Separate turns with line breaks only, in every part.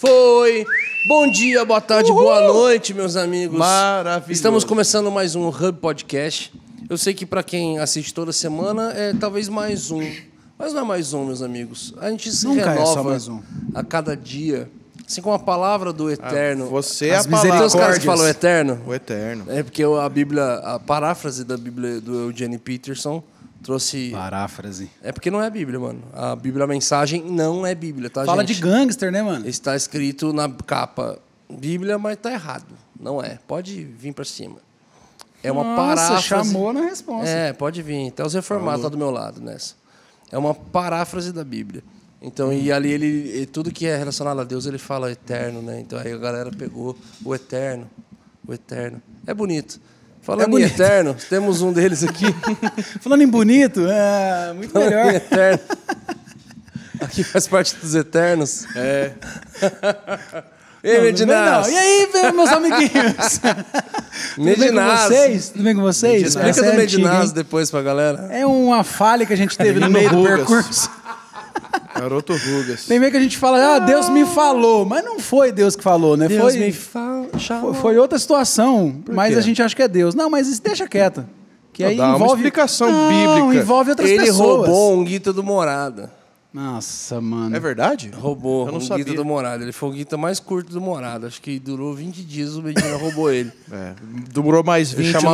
Foi! Bom dia, boa tarde, Uhul. boa noite, meus amigos. Maravilhoso. Estamos começando mais um Hub Podcast. Eu sei que para quem assiste toda semana é talvez mais um, mas não é mais um, meus amigos. A gente se Nunca é renova é um. a cada dia. Assim como a palavra do eterno. Ah, você é a palavra. Tem os caras que falam
eterno. O eterno. É porque
a Bíblia, a paráfrase da Bíblia do Jenny Peterson Trouxe. Paráfrase. É porque não é Bíblia, mano. A Bíblia, a mensagem não é Bíblia, tá, Fala gente? de
gangster, né, mano? Está
escrito na capa Bíblia, mas tá errado. Não é. Pode vir para cima. É uma Nossa, paráfrase. chamou na resposta. É, pode vir. Até os reformados tá do meu lado nessa. É uma paráfrase da Bíblia. Então, e hum. ali ele, tudo que é relacionado a Deus, ele fala eterno, né? Então aí a galera pegou o eterno, o eterno. É bonito. Falando é em eterno,
temos um deles aqui. Falando em bonito, é muito Falando melhor. Em
eterno. Aqui faz parte dos eternos. É.
Ei, não, Medinaz! E aí, meus amiguinhos!
Medinaz! Tudo bem com vocês?
Tudo bem com vocês? Medinaz. É Explica do Medinaz antiga, depois pra galera. É uma falha que a gente teve no meio do percurso. Garoto Rugas. Tem meio que a gente fala, ah, Deus me falou. Mas não foi Deus que falou, né? Deus foi, me
falou.
Foi, outra situação, mas a gente acha que é Deus. Não, mas isso deixa quieta. Que aí Dá envolve... uma explicação não, bíblica. envolve outras Ele pessoas. Ele roubou um
guita do Morada.
Nossa, mano. É verdade? Roubou Eu não um sabia. guita do
Morada. Ele foi o guita mais curto do Morada. Acho que durou 20 dias, o Medina roubou ele. É.
Durou mais 20. dias.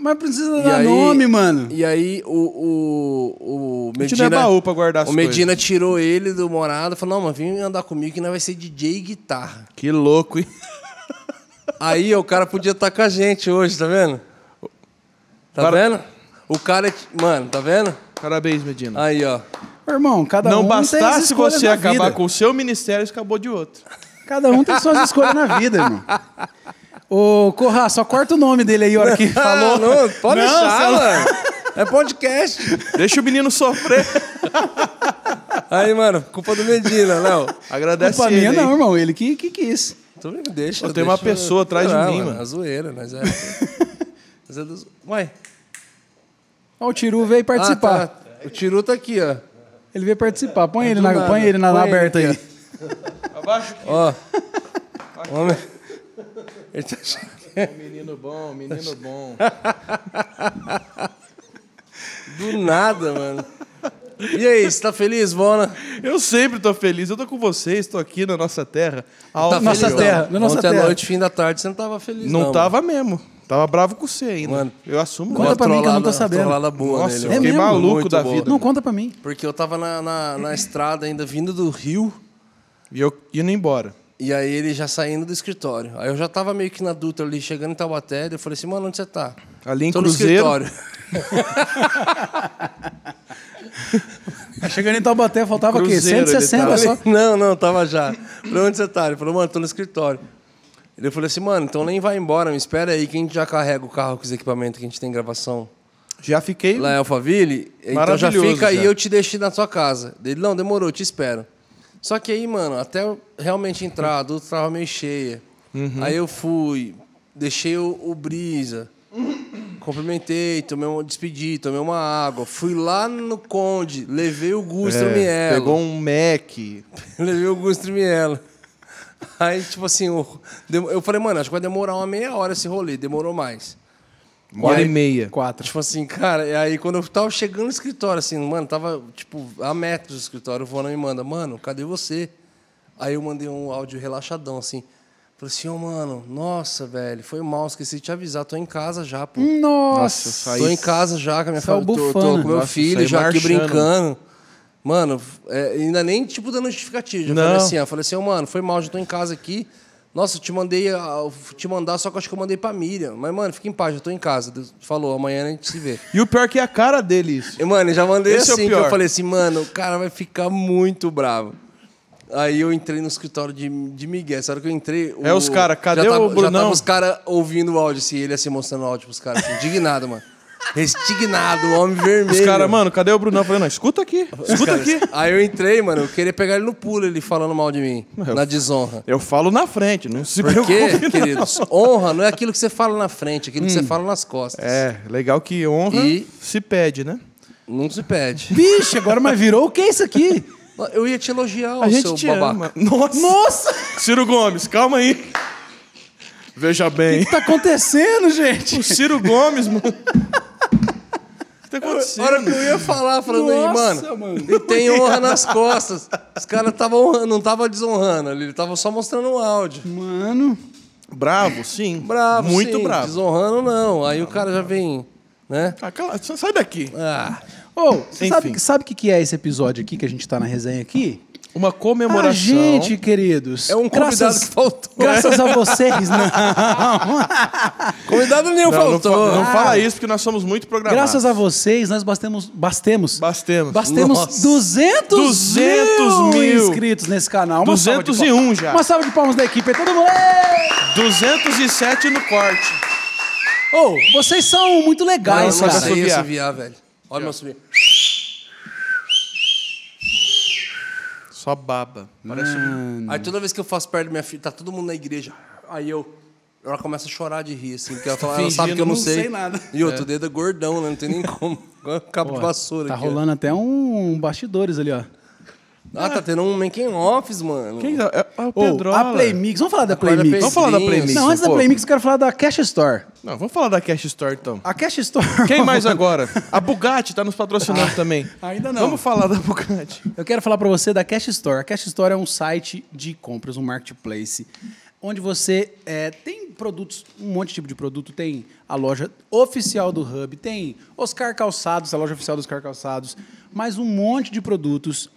Mas precisa dar aí, nome, mano. E
aí
o, o, o é Medina. É baú pra guardar as O Medina coisas.
tirou ele do morado e falou: não, mas vem andar comigo que não vai ser DJ e guitarra.
Que louco, hein?
Aí o cara podia estar tá com a gente hoje, tá vendo? Tá Para... vendo? O cara. É
mano, tá vendo? Parabéns, Medina. Aí, ó.
Irmão, cada Não um. Não bastasse você acabar vida. com o seu ministério, você acabou de outro. Cada um tem suas escolhas na vida, irmão. Ô, Corra, só corta o nome dele aí, a hora que ah, falou. não, pode não, deixar, mano. É podcast. Deixa o menino sofrer. aí, mano, culpa do
Medina, Léo. Agradece culpa ele. Culpa minha aí. não,
irmão. Ele que, que quis.
Então, deixa. Eu tenho uma pessoa atrás
de ah, mim, mano. A é
zoeira, mas é... mas é do...
Ué. Ó, o Tiru veio ah, participar. Ah, tá. O Tiru tá aqui, ó. Ele veio participar. Põe, é ele, na, põe ele na põe aberta ele
aí. Abaixa aqui. Ó. Homem... Ele tá chegando. É. Um menino bom, menino tá bom. Do nada, mano. E aí, você tá feliz, Bona? Eu sempre tô feliz. Eu tô com vocês, tô aqui na nossa terra. Na tá nossa terra, na nossa Ontem terra. à noite, fim da tarde, você não tava feliz, não. Não tava mesmo. Tava bravo com você ainda. Mano, eu assumo. Conta pra mim que eu não tô sabendo. boa Nossa, nele, eu é fiquei mesmo? maluco Muito da boa. vida. Não,
conta pra mim. Porque eu tava na, na, na estrada ainda, vindo do Rio. E eu indo embora. E aí ele já saindo do escritório. Aí eu já tava meio que na duta ali, chegando em Taubaté, eu falei assim, mano, onde você tá? Ali em Tô Cruzeiro? no escritório.
chegando em Taubaté, faltava o quê? 160 só?
Não, não, tava já. Falei, onde você tá? Ele falou, mano, tô no escritório. Ele falou assim, mano, então nem vai embora, me espera aí que a gente já carrega o carro com os equipamentos que a gente tem gravação. Já fiquei. Lá em Alphaville? Então já fica já. e eu te deixei na sua casa. Ele, não, demorou, te espero. Só que aí, mano, até realmente entrar, a adulto tava meio cheia. Uhum. Aí eu fui, deixei o, o brisa, cumprimentei, tomei um, despedi, tomei uma água. Fui lá no Conde, levei o Gusto é, Mielo. Pegou um Mac. levei o Gusto Mielo. Aí, tipo assim, eu, eu falei, mano, acho que vai demorar uma meia hora esse rolê. Demorou mais.
Uma hora e, aí, meia. Quatro.
Tipo assim, cara, e aí quando eu tava chegando no escritório, assim, mano, tava, tipo, a metros do escritório, o Vona me manda, mano, cadê você? Aí eu mandei um áudio relaxadão, assim. Falei assim, ô, oh, mano, nossa, velho, foi mal, esqueci de te avisar, tô em casa já, pô. Nossa, saí... Tô em casa já com a minha é família, tô, tô, com meu nossa, filho já marchando. aqui brincando. Mano, é, ainda nem, tipo, dando justificativa. Já Não. falei assim, ó, falei assim, ô, oh, mano, foi mal, já tô em casa aqui. Nossa, eu te mandei, ah, eu te mandar, só que eu acho que eu mandei pra Miriam. Mas, mano, fica em paz, eu tô em casa. Deus falou, amanhã a gente se vê. E o pior é que é a cara dele isso. E, mano, eu já mandei Esse é assim, é que eu falei assim, mano, o cara vai ficar muito bravo. Aí eu entrei no escritório de, de Miguel. Essa hora que eu entrei. O, é os caras, cadê já o Brunão? Já tava os caras ouvindo o áudio, assim, ele assim, mostrando o áudio pros caras, assim, indignado, mano. Restignado, o homem
vermelho. Os caras, mano, cadê o Brunão? Eu falei, não, escuta aqui,
escuta cara, aqui. Aí eu entrei, mano, eu queria pegar ele no pulo, ele falando mal de mim, eu, na desonra. Eu falo na frente, não se Porque, preocupe. queridos, honra não é aquilo que você fala na frente, é aquilo hum. que você hum. fala nas costas. É, legal que honra e... se pede,
né? Não se pede.
Vixe, agora mas virou o que é isso aqui? Eu ia te elogiar,
A gente te babaca. Ama. Nossa. Nossa! Ciro Gomes, calma aí. Veja
bem. O que, que tá acontecendo, gente? O Ciro Gomes, mano que tá acontecendo? A hora que eu ia falar, falando aí, mano, mano. E tem honra nas costas. Os caras
estavam não tava desonrando ali, ele tava só mostrando um áudio. Mano. Bravo, sim. Bravo, Muito sim. bravo. Desonrando, não. Aí o cara já vem, né? Ah, cala, sai daqui. Ah.
Ou, oh, sabe, sabe o que, que é esse episódio aqui que a gente tá na resenha aqui? Uma comemoração. A ah, gente, queridos. É um convidado graças, que faltou. Graças a vocês, não. convidado nenhum não, faltou. Não, não, fala ah. isso,
porque nós somos muito
programados. Graças a vocês, nós bastemos. Bastemos. Bastemos. Bastemos 200, 200 mil, inscritos nesse canal. Uma 201 já. Uma salva de palmas da equipe. É todo mundo. 207 no corte. Ô, oh, vocês são muito legais, não, cara. Olha, vamos subir, velho.
Olha, vamos subir.
Só baba. Parece um... Aí toda
vez que eu faço perto da minha filha, tá todo mundo na igreja. Aí eu. Ela começa a chorar de rir, assim, porque ela, fala, ela sabe que eu não, não sei. sei nada. E outro é. dedo é gordão, né? Não tem nem como. É cabo Pô, de vassoura. Tá aqui, rolando
ó. até um bastidores ali, ó.
Ah, tá tendo um making
offs, mano. Quem é? é, é o Pedro. a Playmix.
Vamos falar da Playmix. Vamos falar da Playmix. Não, antes da Playmix, eu quero falar da Cash Store. Não, vamos falar da
Cash Store, então. A Cash Store. Quem mais agora? A Bugatti
tá nos patrocinando ah, também. Ainda não. Vamos falar da Bugatti. Eu quero falar para você da Cash Store. A Cash Store é um site de compras, um marketplace, onde você é, tem produtos, um monte de tipo de produto. Tem a loja oficial do Hub, tem Oscar Calçados, a loja oficial dos Oscar Calçados, mais um monte de produtos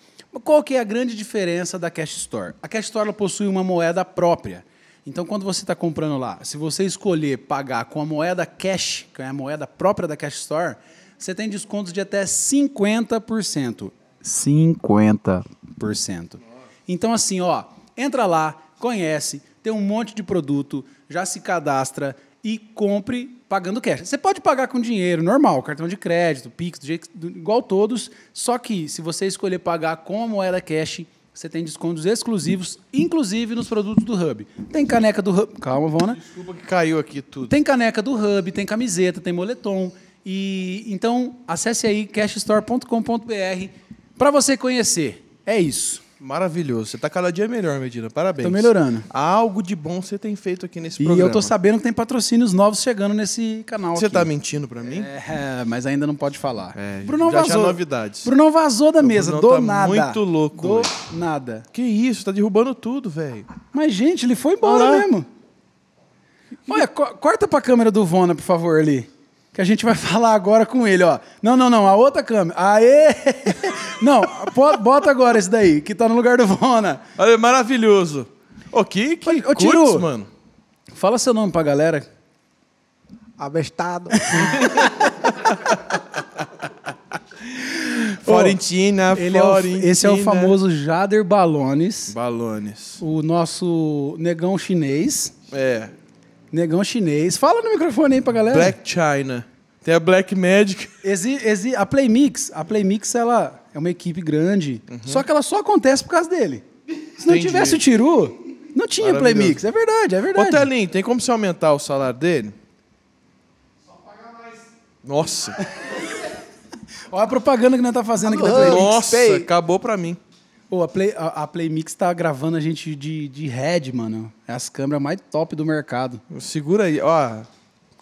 qual que é a grande diferença da Cash Store? A Cash Store possui uma moeda própria. Então, quando você está comprando lá, se você escolher pagar com a moeda cash, que é a moeda própria da Cash Store, você tem descontos de até 50%. 50%. Então, assim, ó, entra lá, conhece, tem um monte de produto, já se cadastra e compre pagando cash. Você pode pagar com dinheiro normal, cartão de crédito, Pix, do jeito, do, igual todos, só que se você escolher pagar com a moeda cash, você tem descontos exclusivos, inclusive nos produtos do Hub. Tem caneca do Hub. Calma, Vona. Desculpa que caiu aqui tudo. Tem caneca do Hub, tem camiseta, tem moletom. E então acesse aí cashstore.com.br para você conhecer. É isso. Maravilhoso.
Você tá cada dia melhor, Medina. Parabéns. Tô melhorando.
Algo de bom você tem feito aqui nesse e programa. E eu tô sabendo que tem patrocínios novos chegando nesse canal. Você aqui. tá mentindo para mim? É, mas ainda não pode falar. É, Bruno já vazou. Já novidades. Bruno vazou da mesa, Bruno do tá nada. Muito louco. Do nada. Que isso, tá derrubando tudo, velho. Mas gente, ele foi embora Olá. mesmo. Olha, co corta pra câmera do Vona, por favor, ali que a gente vai falar agora com ele, ó. Não, não, não, a outra câmera. Aê! Não, bota agora esse daí, que tá no lugar do Vona. Olha, maravilhoso. Ô, que, que Ô, curtes, tiro, mano. Fala seu nome pra galera.
Abestado.
Florentina, ele Florentina. É o, esse é o famoso Jader Balones. Balones. O nosso negão chinês. É. Negão chinês. Fala no microfone aí pra galera. Black China. Tem a Black Magic. Exi, exi, a Playmix, a Playmix ela é uma equipe grande, uhum. só que ela só acontece por causa dele. Se não Entendi. tivesse o Tiru,
não tinha Playmix. É
verdade, é verdade. Ô, Telinho,
tem como você aumentar o salário dele? Só pagar mais. Nossa.
Olha a propaganda que nós tá fazendo aqui da Playmix. Nossa, acabou pra mim. Pô, a Play, a, a Play Mix tá gravando a gente de, de head, mano. É as câmeras mais top do mercado. Segura aí, ó.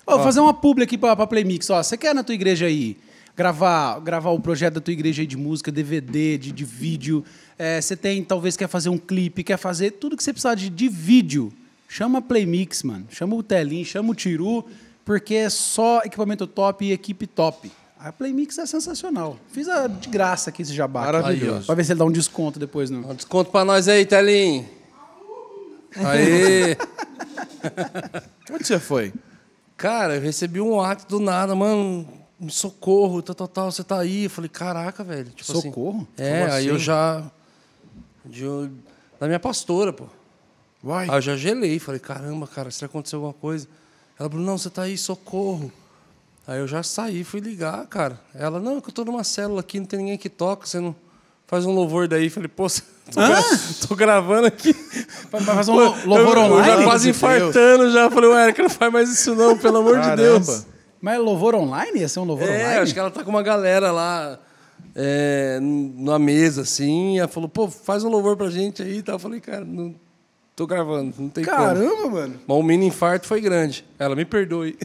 Ó, vou fazer uma publi aqui pra, pra Play Mix, ó. Você quer na tua igreja aí gravar, gravar o projeto da tua igreja aí de música, DVD, de, de vídeo. É, você é, tem, talvez, quer fazer um clipe, quer fazer tudo que você precisar de, de vídeo. Chama a Playmix, mano. Chama o Telin, chama o Tiru, porque é só equipamento top e equipe top. A Playmix é sensacional. Fiz a de graça aqui esse jabá. Maravilhoso. Vai ver se ele dá um desconto depois. No... Um desconto pra
nós aí, Telinho. Aí. Onde você foi? Cara, eu recebi um ato do nada, mano. Me socorro, tal, tá, tal, tá, tá, você tá aí. Eu falei, caraca, velho. Tipo assim. socorro? Assim, é, assim? aí eu assim? já. De, da minha pastora, pô. Uai. Aí eu já gelei. Falei, caramba, cara, será que aconteceu alguma coisa? Ela falou, não, você tá aí, socorro. Aí eu já saí, fui ligar, cara. Ela, não, é que eu tô numa célula aqui, não tem ninguém que toca, você não faz um louvor daí. Falei, pô, tô, gra
tô gravando aqui. Vai fazer um pô, louvor eu, online? Eu já quase infartando já. Falei, ué, que não faz mais isso não, pelo amor Caramba. de Deus. Mas é louvor online? Ia ser um louvor é, online? É, acho que
ela tá com uma galera lá é, na mesa, assim. Ela falou, pô, faz um louvor pra gente aí e tal. Eu falei, cara, não tô gravando, não tem Caramba, como. Caramba, mano. Mas o mini infarto foi grande. Ela, me perdoe.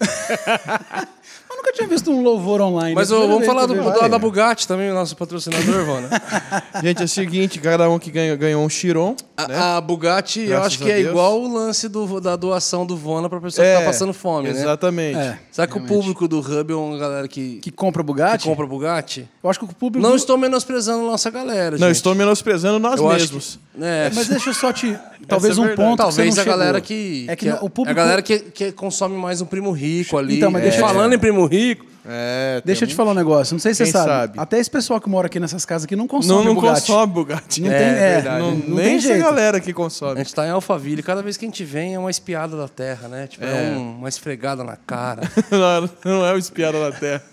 nunca tinha visto um louvor online. Mas é vamos falar do, do, da Bugatti também, nosso patrocinador, Vona. Gente, é o seguinte, cada um que ganhou, ganhou um Chiron. A, né?
a Bugatti, Graças eu acho que é igual o lance do, da doação do Vona pra pessoa é, que tá é, passando fome, exatamente. né? Exatamente. É, Será que realmente. o público do Hub é uma galera que. Que compra Bugatti? Que compra
Bugatti? Eu
acho que o público. Não estou menosprezando a nossa galera. Não, gente. estou
menosprezando nós eu mesmos.
É. é. Mas
deixa eu só te. É talvez é um ponto. Talvez a galera que, é que, que o público... a galera que, que consome mais um primo rico ali. Então, mas deixa
é. te... Falando em primo rico. É, deixa eu te falar um negócio. Não sei se você sabe. sabe. Até esse pessoal que mora aqui nessas casas aqui não consome Bugatti. Não, não Bugatti. consome Bugatti. Não tem, é, é não, não nem tem jeito. essa
galera que consome. A gente tá em Alphaville. Cada vez que a gente vem é uma espiada da terra, né? Tipo, é, um, uma esfregada na
cara.
não, não é uma espiada da terra.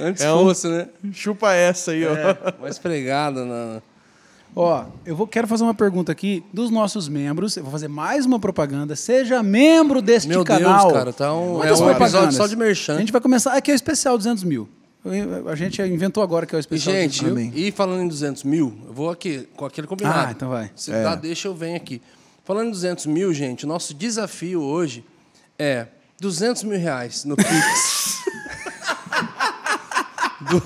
Antes
é fosse, um... né?
Chupa essa
aí, ó. Uma esfregada na
Ó, eu vou, quero fazer uma pergunta aqui dos nossos membros. Eu vou fazer mais uma propaganda. Seja membro deste Meu canal. Meu Deus, cara, tá um, é um episódio só de merchan. A gente vai começar. Aqui é o especial 200 mil. A gente inventou agora que é o especial. E, gente, eu, e
falando em 200 mil, eu vou aqui com aquele combinado. Ah, então vai. Se é. dá, deixa eu venho aqui. Falando em 200 mil, gente, nosso desafio hoje é 200 mil reais no Pix.
Do...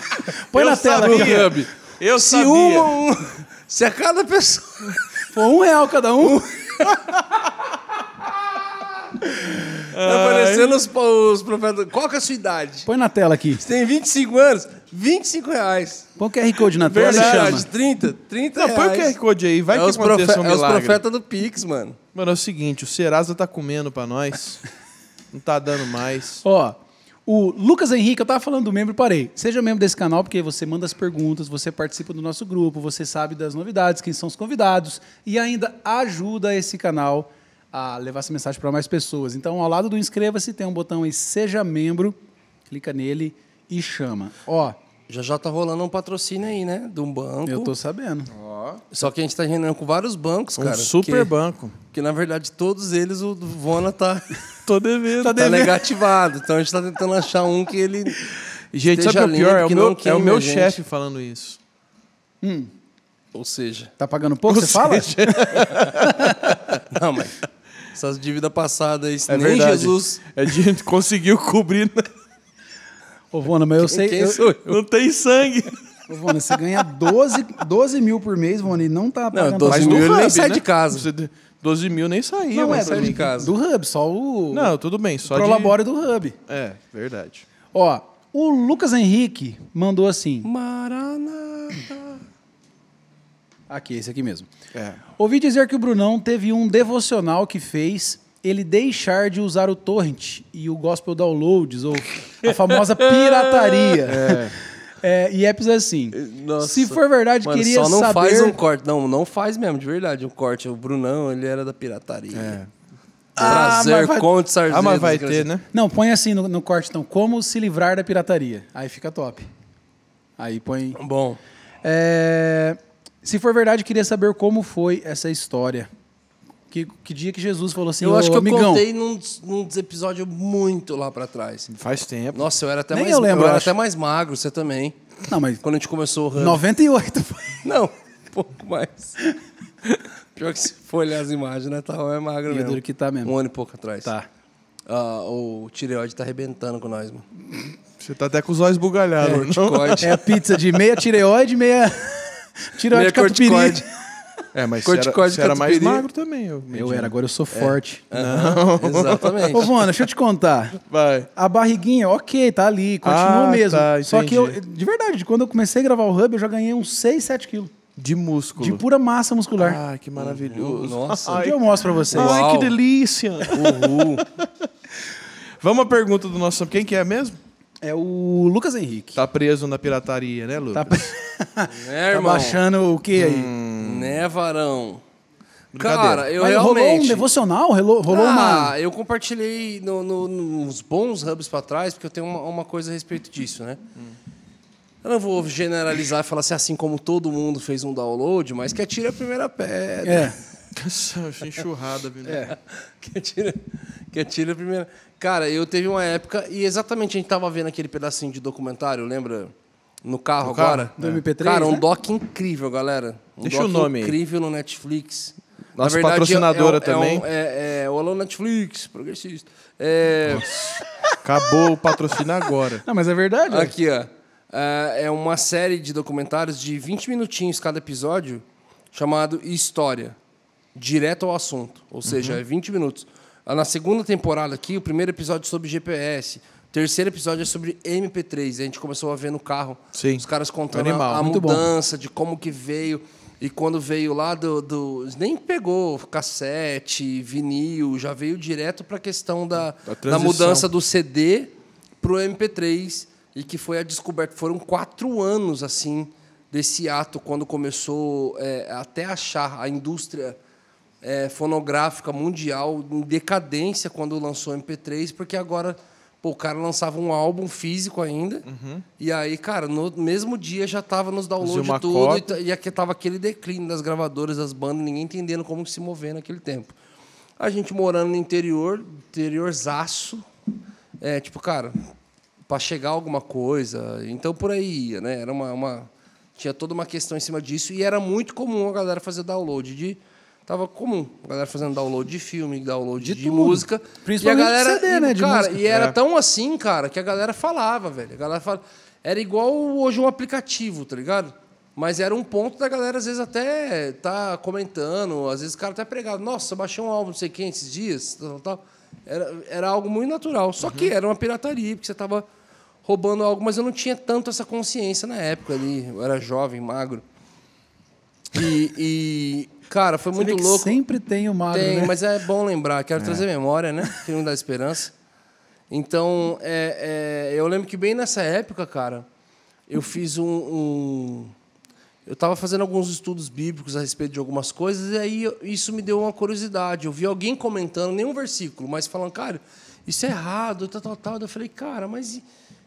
Põe eu na tela, sabia. Hub. Eu Se sabia. Uma, um... Se a é cada pessoa. For um real cada um. Tá
aparecendo os, os profetas. Qual que é a sua idade?
Põe na tela aqui. Você
tem 25 anos?
25 reais. Põe o QR Code na tela Verdade, chama. 30, 30 Não, reais. põe o QR Code aí, vai é que os profe- acontece um é os profetas
do Pix, mano. Mano, é o seguinte, o Serasa tá comendo pra nós.
Não tá dando mais. Ó, o Lucas Henrique, eu estava falando do membro, parei. Seja membro desse canal, porque você manda as perguntas, você participa do nosso grupo, você sabe das novidades, quem são os convidados e ainda ajuda esse canal a levar essa mensagem para mais pessoas. Então, ao lado do inscreva-se, tem um botão aí, seja membro, clica nele e chama. Ó, já já tá rolando um patrocínio aí, né? De um banco. Eu tô sabendo. Só que a gente tá rendendo com vários
bancos, cara. Um super banco. Porque, na verdade, todos eles, o Vona tá... tô devendo. Tá, tá devendo. tá negativado. Então, a gente tá tentando achar um que ele... Gente, sabe o é pior? É, é o meu, é o
meu chefe falando isso. Hum. Ou seja... Tá
pagando pouco, Ou você fala? não, mas... Essas
dívidas passadas aí, é nem verdade. Jesus... É de conseguiu cobrir... Né?
Ô, Vona, mas eu sei. Quem eu, sou eu? Não tem sangue. Ô, Vona, você ganha 12, 12 mil por mês, Vona, e não tá pagando. Não, 12 mas mil ele nem sai né? de
casa. 12 mil nem saía, não, né, é, saía de casa. Do Hub, só o. Não, tudo bem. Só o prolabore de... do
Hub. É, verdade. Ó, o Lucas Henrique mandou assim. Maranata. Aqui, esse aqui mesmo. É. Ouvi dizer que o Brunão teve um devocional que fez ele deixar de usar o torrent e o gospel downloads, ou a famosa é. pirataria. É. É, e é apps assim. Nossa. Se for verdade, Mano, queria saber... Só não saber... faz um corte. Não, não faz mesmo, de verdade,
um corte. O Brunão, ele era da pirataria. É. Ah, vai... conte Ah, mas vai
ter, né? Não, põe assim no, no corte, então. Como se livrar da pirataria. Aí fica top. Aí põe... Bom. É... Se for verdade, queria saber como foi essa história. Que, que dia que Jesus falou assim, Eu acho que eu contei
num, num muito lá para trás.
Faz tempo. Nossa, eu era até, Nem mais, eu lembro, eu era acho.
até mais magro, você também. Não, mas... Quando a gente começou o ramo. 98 foi. Não, um pouco mais. Pior que se for olhar as imagens, né? Tá é magro e mesmo. duro que tá mesmo. Um ano e pouco atrás. Tá. Ah, o tireoide tá arrebentando com nós, mano.
Você tá até com os olhos bugalhados.
É, É a
pizza de meia tireoide, meia... Tireoide meia catupiry. corticoide.
É, mas corte, você era, você tá era mais magro também. Eu,
eu era, agora eu sou é. forte. Não. Exatamente. Ô, Vana, deixa eu te contar. Vai. A barriguinha, ok, tá ali, continua ah, mesmo. Tá, Só que eu, de verdade, quando eu comecei a gravar o Hub, eu já ganhei uns 6, 7 quilos. De músculo. De pura massa muscular. Ah, que
maravilhoso. Uhum. Nossa. Ai. eu mostro pra vocês. Ai, que
delícia. Uhul.
Vamos à pergunta do nosso... Quem que é mesmo? É o Lucas Henrique. Tá preso na pirataria,
né, Lucas? Tá, né, tá baixando o quê aí? Hum... Né, varão? Cara, eu Mas realmente... Rolou um devocional? Rolou, ah, uma... Eu
compartilhei no, no, nos bons hubs para trás, porque eu tenho uma, uma, coisa a respeito disso, né? Eu não vou generalizar e falar assim, ah, assim como todo mundo fez um download, mas que atira a primeira pedra. É.
achei enxurrada vindo.
É,
que atira, que atira primeiro. Cara, eu teve uma época, e exatamente a gente tava vendo aquele pedacinho de documentário, lembra? No carro, no carro agora. Do é. MP3, Cara, um né? doc incrível, galera. Um Deixa doc o nome incrível aí. no Netflix.
Nossa verdade, patrocinadora é, é, também.
É, é, Alô Netflix, progressista. É,
acabou o patrocínio agora. Não,
mas é verdade. Aqui, ó. É, é uma série de documentários de 20 minutinhos cada episódio, chamado História direto ao assunto, ou seja, uhum. é 20 minutos. Ah, na segunda temporada aqui, o primeiro episódio é sobre GPS, o terceiro episódio é sobre MP3, a gente começou a ver no carro Sim. os caras contando Animal, a, a mudança, bom. de como que veio, e quando veio lá do, do, nem pegou cassete, vinil, já veio direto para a questão da, da mudança do CD para o MP3, e que foi a descoberta, foram quatro anos assim, desse ato quando começou é, até achar a indústria é, fonográfica mundial em decadência quando lançou o MP3, porque agora pô, o cara lançava um álbum físico ainda, uhum. e aí, cara, no mesmo dia já tava nos downloads tudo, cópia. e, e tava aquele declínio das gravadoras, das bandas, ninguém entendendo como se mover naquele tempo. A gente morando no interior, interiorzaço, é, tipo, cara, para chegar alguma coisa, então por aí ia, né? Era uma, uma, Tinha toda uma questão em cima disso, e era muito comum a galera fazer download de Tava comum. A galera fazendo download de filme, download de, de música. Principalmente e a galera, CD, e, né? De cara, música. e era é. tão assim, cara, que a galera falava, velho. A galera Era igual hoje um aplicativo, tá ligado? Mas era um ponto da galera, às vezes, até tá comentando, às vezes o cara até tá pregava, nossa, baixei um álbum, não sei quem, esses dias, tal, tal. Era, era algo muito natural. Só uhum. que era uma pirataria, porque você tava roubando algo, mas eu não tinha tanto essa consciência na época ali. Eu era jovem, magro. E, Cara, foi Você muito louco. Sempre
tem o magro. Tem, né? mas
é bom lembrar. Quero é. trazer memória, né? Filme da Esperança. Então, é, é, eu lembro que bem nessa época, cara, eu fiz um. um eu estava fazendo alguns estudos bíblicos a respeito de algumas coisas, e aí isso me deu uma curiosidade. Eu vi alguém comentando, nenhum versículo, mas falando, cara, isso é errado, tal, tal, tal. Eu falei, cara, mas.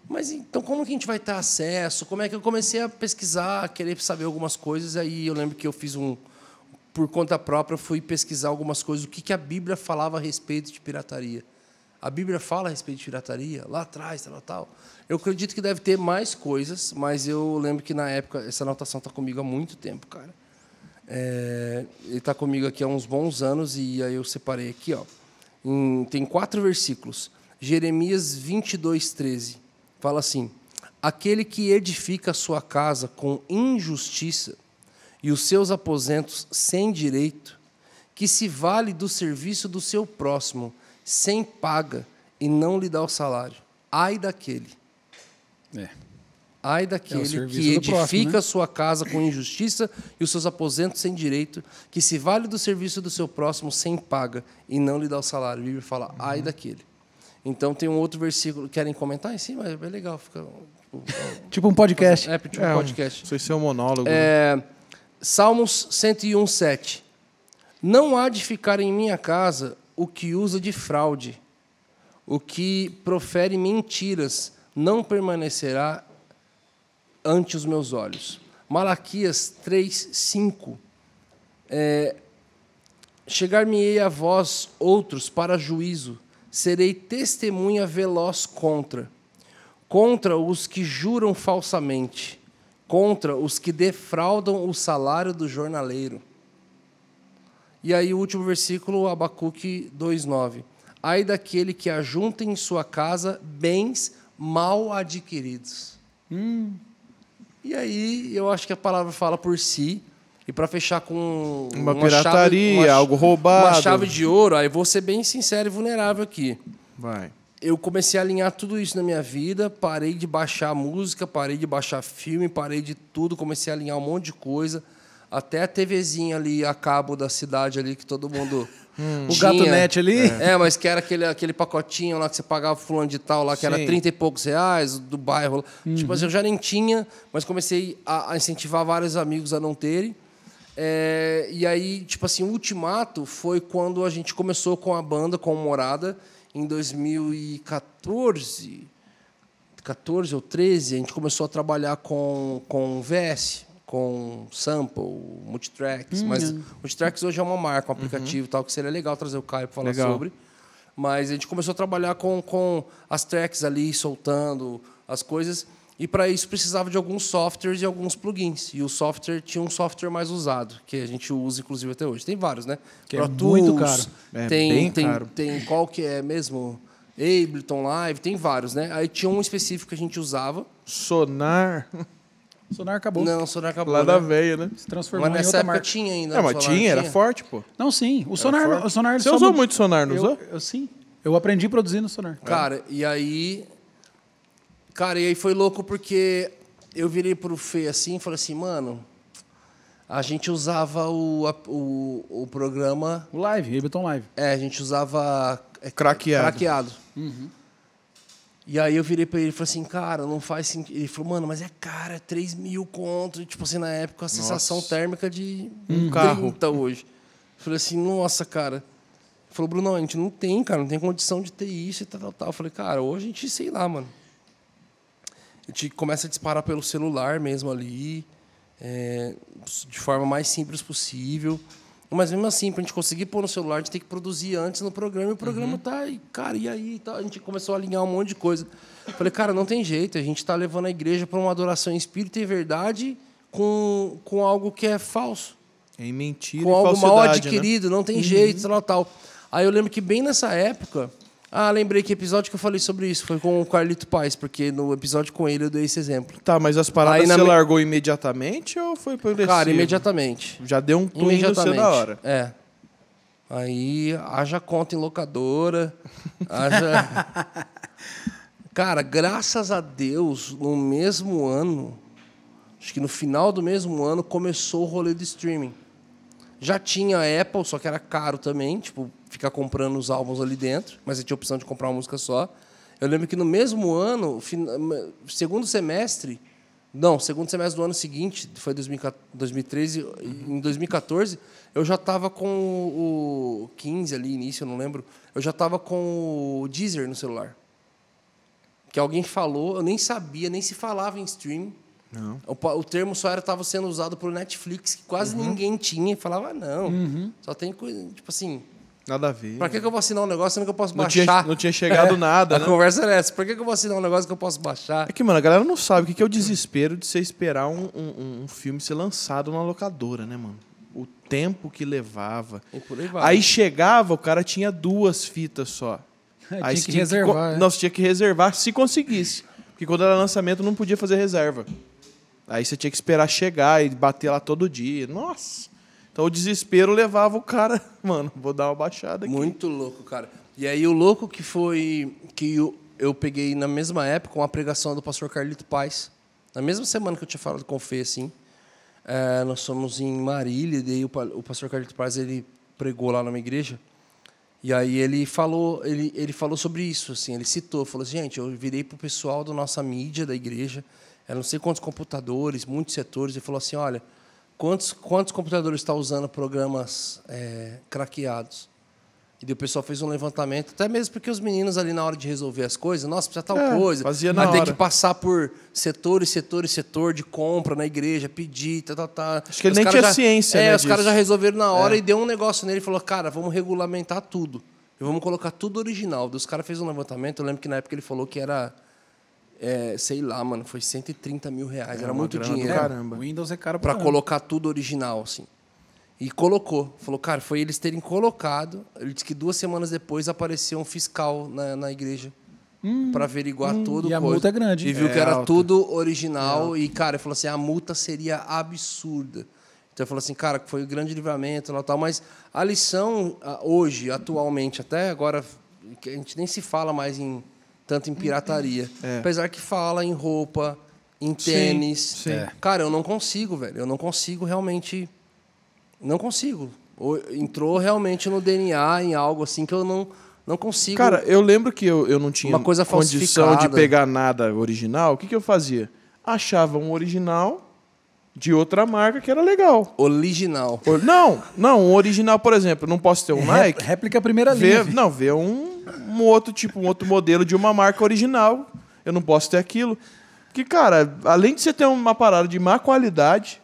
Mas então como que a gente vai ter acesso? Como é que eu comecei a pesquisar, a querer saber algumas coisas? Aí eu lembro que eu fiz um, por conta própria, fui pesquisar algumas coisas, o que, que a Bíblia falava a respeito de pirataria. A Bíblia fala a respeito de pirataria, lá atrás, tal, tal. Eu acredito que deve ter mais coisas, mas eu lembro que na época, essa anotação está comigo há muito tempo, cara. É, ele está comigo aqui há uns bons anos, e aí eu separei aqui, ó. Em, tem quatro versículos. Jeremias 22, 13. Fala assim: Aquele que edifica a sua casa com injustiça e os seus aposentos sem direito, que se vale do serviço do seu próximo, sem paga, e não lhe dá o salário. Ai daquele. É. Ai é daquele é que edifica próximo, né? sua casa com injustiça e os seus aposentos sem direito, que se vale do serviço do seu próximo sem paga e não lhe dá o salário. A Bíblia fala, uhum. ai daquele. Então tem um outro versículo. Querem comentar? em cima é bem legal. Fica, tipo,
tipo um podcast. É, tipo um é, podcast.
Foi seu é um monólogo. É. Né? Salmos 101, 7. Não há de ficar em minha casa o que usa de fraude, o que profere mentiras, não permanecerá ante os meus olhos. Malaquias 3, 5. É, Chegar-me-ei a vós, outros, para juízo, serei testemunha veloz contra, contra os que juram falsamente contra os que defraudam o salário do jornaleiro. E aí o último versículo, Abacuque 2:9. Ai daquele que ajunta em sua casa bens mal adquiridos. Hum. E aí eu acho que a palavra fala por si. E para fechar com uma, uma pirataria, chave, uma, algo roubado, uma chave de ouro, aí vou ser bem sincero e vulnerável aqui. Vai eu comecei a alinhar tudo isso na minha vida, parei de baixar música, parei de baixar filme, parei de tudo, comecei a alinhar um monte de coisa. Até a TVzinha ali a cabo da cidade ali que todo mundo. Hum, o gato net ali? É. é. mas que era aquele, aquele pacotinho lá que você pagava fulano de tal lá, que Sim. era 30 e poucos reais do bairro. Tipo uhum. Tipo assim, eu já nem tinha, mas comecei a, a incentivar vários amigos a não terem. É, e aí, tipo assim, o ultimato foi quando a gente começou com a banda, com a morada em 2014, 14 ou 13, a gente começou a trabalhar com, com VS, com sample, multitracks. Hum. Mas é. multitracks hoje é uma marca, um aplicativo uhum. tal, que seria legal trazer o Caio para falar legal. sobre. Mas a gente começou a trabalhar com, com as tracks ali, soltando as coisas. E para isso precisava de alguns softwares e alguns plugins. E o software tinha um software mais usado, que a gente usa inclusive até hoje. Tem vários, né? Que é Pro é Tools, muito caro. É tem, bem tem, caro. tem qual que é mesmo? Ableton Live, tem vários, né? Aí tinha um específico que a gente usava. Sonar.
Sonar acabou. Não, Sonar acabou. Lá né? da veia, né? Se transformou mas em outra marca. tinha ainda. É, mas sonar, tinha, era tinha. forte, pô. Não, sim. O Sonar... O sonar Você usou muito Sonar, não eu, usou? Eu, sim. Eu aprendi produzindo Sonar. Cara,
é. e aí Cara, e aí foi louco porque eu virei pro Fê assim e falei assim, mano, a gente usava o, a, o, o programa. O live, Ableton Live. É, a gente usava. É, craqueado. Craqueado. Uhum. E aí eu virei pra ele e falei assim, cara, não faz sentido. Ele falou, mano, mas é cara, é 3 mil conto. E, tipo assim, na época, a sensação nossa. térmica de um carro tá hoje. Eu falei assim, nossa, cara. Ele falou, Bruno, a gente não tem, cara, não tem condição de ter isso e tal, tal, tal. Eu falei, cara, hoje a gente, sei lá, mano a gente começa a disparar pelo celular mesmo ali, é, de forma mais simples possível. Mas mesmo assim, para a gente conseguir pôr no celular, a gente tem que produzir antes no programa. E o programa uhum. tá, e, cara, e aí? Tá, a gente começou a alinhar um monte de coisa. Falei, cara, não tem jeito. A gente está levando a igreja para uma adoração em espírito e verdade com, com algo que é falso.
É mentira Com algo mal né? adquirido, né? não tem uhum. jeito,
tal, tal. Aí eu lembro que bem nessa época, ah, lembrei que episódio que eu falei sobre isso foi com o Carlito Paz, porque no episódio com ele eu dei esse exemplo.
Tá, mas as paradas Aí você me... largou imediatamente ou foi progressivo? Cara, imediatamente. Já deu um pulo no seu da hora. É.
Aí haja conta em locadora, haja... Cara, graças a Deus, no mesmo ano, acho que no final do mesmo ano, começou o rolê do streaming. Já tinha a Apple, só que era caro também, tipo, ficar comprando os álbuns ali dentro, mas você tinha a opção de comprar uma música só. Eu lembro que no mesmo ano, segundo semestre, não, segundo semestre do ano seguinte, foi 2013, em 2014, eu já estava com o 15 ali, início, eu não lembro. Eu já estava com o Deezer no celular. Que alguém falou, eu nem sabia, nem se falava em stream. Não. O, o termo só estava sendo usado pelo Netflix, que quase uhum. ninguém tinha. Falava, ah, não, uhum. só tem coisa. Tipo assim,
Nada a ver. Pra que, que
eu vou assinar um negócio sendo que eu posso não baixar? Tinha, não tinha chegado é, nada. A né? conversa era essa. Pra que, que eu vou assinar um negócio que eu posso baixar?
É que, mano, a galera não sabe o que é o desespero de você esperar um, um, um filme ser lançado na locadora, né, mano? O tempo que levava. Aí, vai, aí chegava, o cara tinha duas fitas só.
É, aí tinha que tinha reservar. Que, é. Não,
você tinha que reservar se conseguisse. Porque quando era lançamento não podia fazer reserva. Aí você tinha que esperar chegar e bater lá todo dia. Nossa! Então o desespero levava o cara, mano, vou dar uma baixada aqui. Muito louco, cara. E aí o louco que foi que
eu, eu peguei na mesma época uma pregação do pastor Carlito Paz. Na mesma semana que eu tinha falado com o Fê, assim, é, nós somos em Marília, e daí o, o pastor Carlito Paz ele pregou lá numa igreja. E aí ele falou, ele, ele falou sobre isso, assim, ele citou, falou assim, gente, eu virei pro pessoal da nossa mídia da igreja, era eh, não sei quantos computadores, muitos setores, e falou assim, olha, quantos, quantos computadores estão tá usando programas é, craqueados? E o pessoal fez um levantamento, até mesmo porque os meninos ali na hora de resolver as coisas, nossa, precisa tal é, coisa. Fazia na vai ter que passar por setor e setor e setor de compra na igreja, pedir, tá, tá, tá. Acho que ele os nem tinha já, ciência, é, né? Os caras já resolveram na hora é. e deu um negócio nele e falou, cara, vamos regulamentar tudo. E vamos colocar tudo original. Os caras fez um levantamento, eu lembro que na época ele falou que era é, sei lá, mano, foi 130 mil reais. É, Era muito dinheiro. Caramba.
O Windows é caro pra, colocar
tudo original, assim. E colocou. Falou, cara, foi eles terem colocado. Ele disse que duas semanas depois apareceu um fiscal na, na igreja. Hum, para averiguar hum, tudo. E a multa é grande. E viu é que era alta. tudo original. É e, cara, ele falou assim: a multa seria absurda. Então, ele falou assim: cara, foi um grande livramento, tal, tal. Mas a lição, hoje, atualmente, até agora, a gente nem se fala mais em tanto em pirataria. Uhum. É. Apesar que fala em roupa, em tênis. Sim, sim. É. Cara, eu não consigo, velho. Eu não consigo realmente. Não consigo. Entrou realmente no DNA, em algo assim que eu não, não consigo. Cara,
eu lembro que eu, eu não tinha uma coisa condição de pegar nada original. O que, que eu fazia? Achava um original de outra marca que era legal. Original. Não, não, um original, por exemplo, não posso ter um é, Nike. Réplica primeira linha. não, vê um um outro tipo, um outro modelo de uma marca original. Eu não posso ter aquilo. Que, cara, além de você ter uma parada de má
qualidade,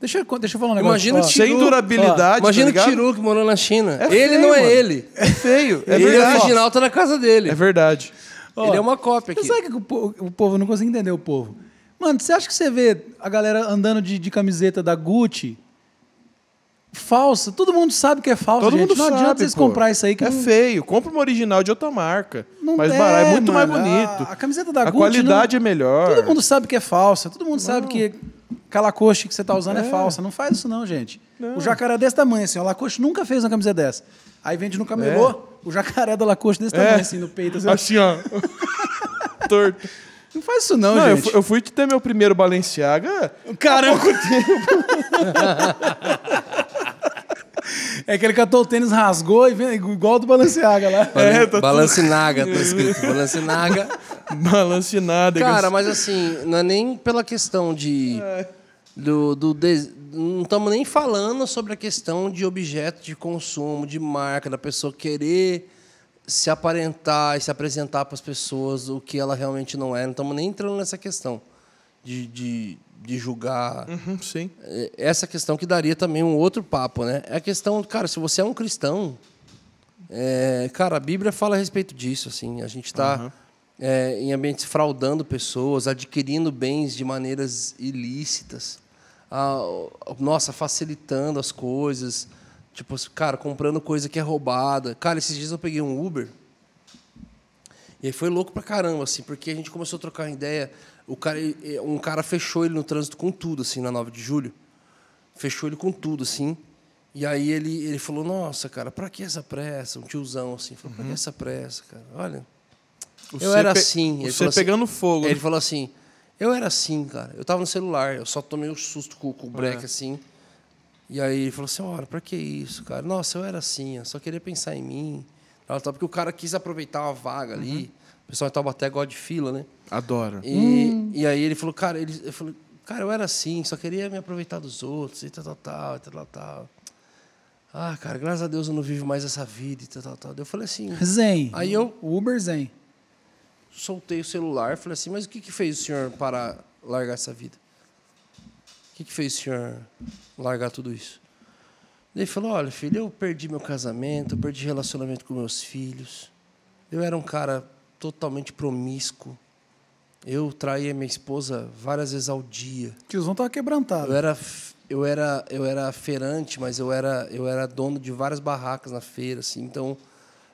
Deixa eu, deixa eu falar um negócio. Imagina ó, o Sem durabilidade. Ó, imagina tá o Tiru que morou na China. É ele feio, não é mano. ele. É feio. É ele é verdade. original tá na casa dele. É verdade. Ó, ele é uma cópia aqui. Sabe que o povo, o povo não consegue entender o povo? Mano, você acha que você vê a galera andando de, de camiseta da Gucci falsa. Todo mundo sabe que é falsa. Todo gente. mundo não sabe, adianta vocês comprar isso aí que é não... feio.
Compra uma original de outra marca. Não mas é, barato, é muito mano. mais bonito. A, a camiseta da a Gucci, qualidade não... é melhor. Todo mundo
sabe que é falsa. Todo mundo não. sabe que aquela coxa que você está usando é. é. falsa. Não faz isso não, gente. Não. O jacaré desse tamanho assim, o Lacoste nunca fez uma camisa dessa. Aí vende no camelô, é. o jacaré da Lacoste desse é. tamanho assim no peito assim. Assim, ó.
Torto. Não faz isso não, não gente. Eu, eu fui ter meu primeiro Balenciaga
Caramba. há pouco tempo. é que ele catou o tênis, rasgou e vem igual do Balenciaga lá. Bal é, tô tá Balancinaga, tá escrito. Balancinaga. Balancinada. Cara, mas
assim, não é nem pela questão de... É. Do, do de... Não estamos nem falando sobre a questão de objeto de consumo, de marca, da pessoa querer se aparentar e se apresentar para as pessoas o que ela realmente não é. Não estamos nem entrando nessa questão de, de, de julgar. Uhum, sim. É, essa questão que daria também um outro papo, né? É a questão, cara, se você é um cristão, é, cara, a Bíblia fala a respeito disso, assim. A gente está uhum. é, em ambientes fraudando pessoas, adquirindo bens de maneiras ilícitas. A, nossa, facilitando as coisas Tipo, cara, comprando coisa que é roubada. Cara, esses dias eu peguei um Uber. E aí foi louco pra caramba, assim, porque a gente começou a trocar ideia. O cara, um cara fechou ele no trânsito com tudo, assim, na 9 de julho. Fechou ele com tudo, assim. E aí ele, ele falou, nossa, cara, pra que essa pressa? Um tiozão, assim, falou, pra que uhum. essa pressa, cara? Olha,
o eu era pe... assim. Ele você assim pegando
fogo. Ele né? falou assim, eu era assim, cara. Eu tava no celular, eu só tomei um susto com, com o break, é. assim. E aí ele falou assim, olha, para que isso, cara? Nossa, eu era assim, eu só queria pensar em mim. Porque o cara quis aproveitar uma vaga ali. Uhum. O pessoal estava até igual de fila, né? Adora. E, hum. e aí ele falou, cara, ele, eu falei, cara, eu era assim, só queria me aproveitar dos outros, e tal, tal, tal, e tal, tal. Ah, cara, graças a Deus eu não vivo mais essa vida e tal, tal, tal. Eu falei assim. Zen. Aí eu. Uber Zen. Soltei o celular, falei assim, mas o que, que fez o senhor para largar essa vida? O que, que fez o senhor largar tudo isso? Ele falou: Olha, filho, eu perdi meu casamento, eu perdi relacionamento com meus filhos. Eu era um cara totalmente promíscuo. Eu traía minha esposa várias vezes ao dia.
Tiozão estava quebrantado.
Eu era, eu era, eu era feirante, mas eu era, eu era dono de várias barracas na feira, assim. Então,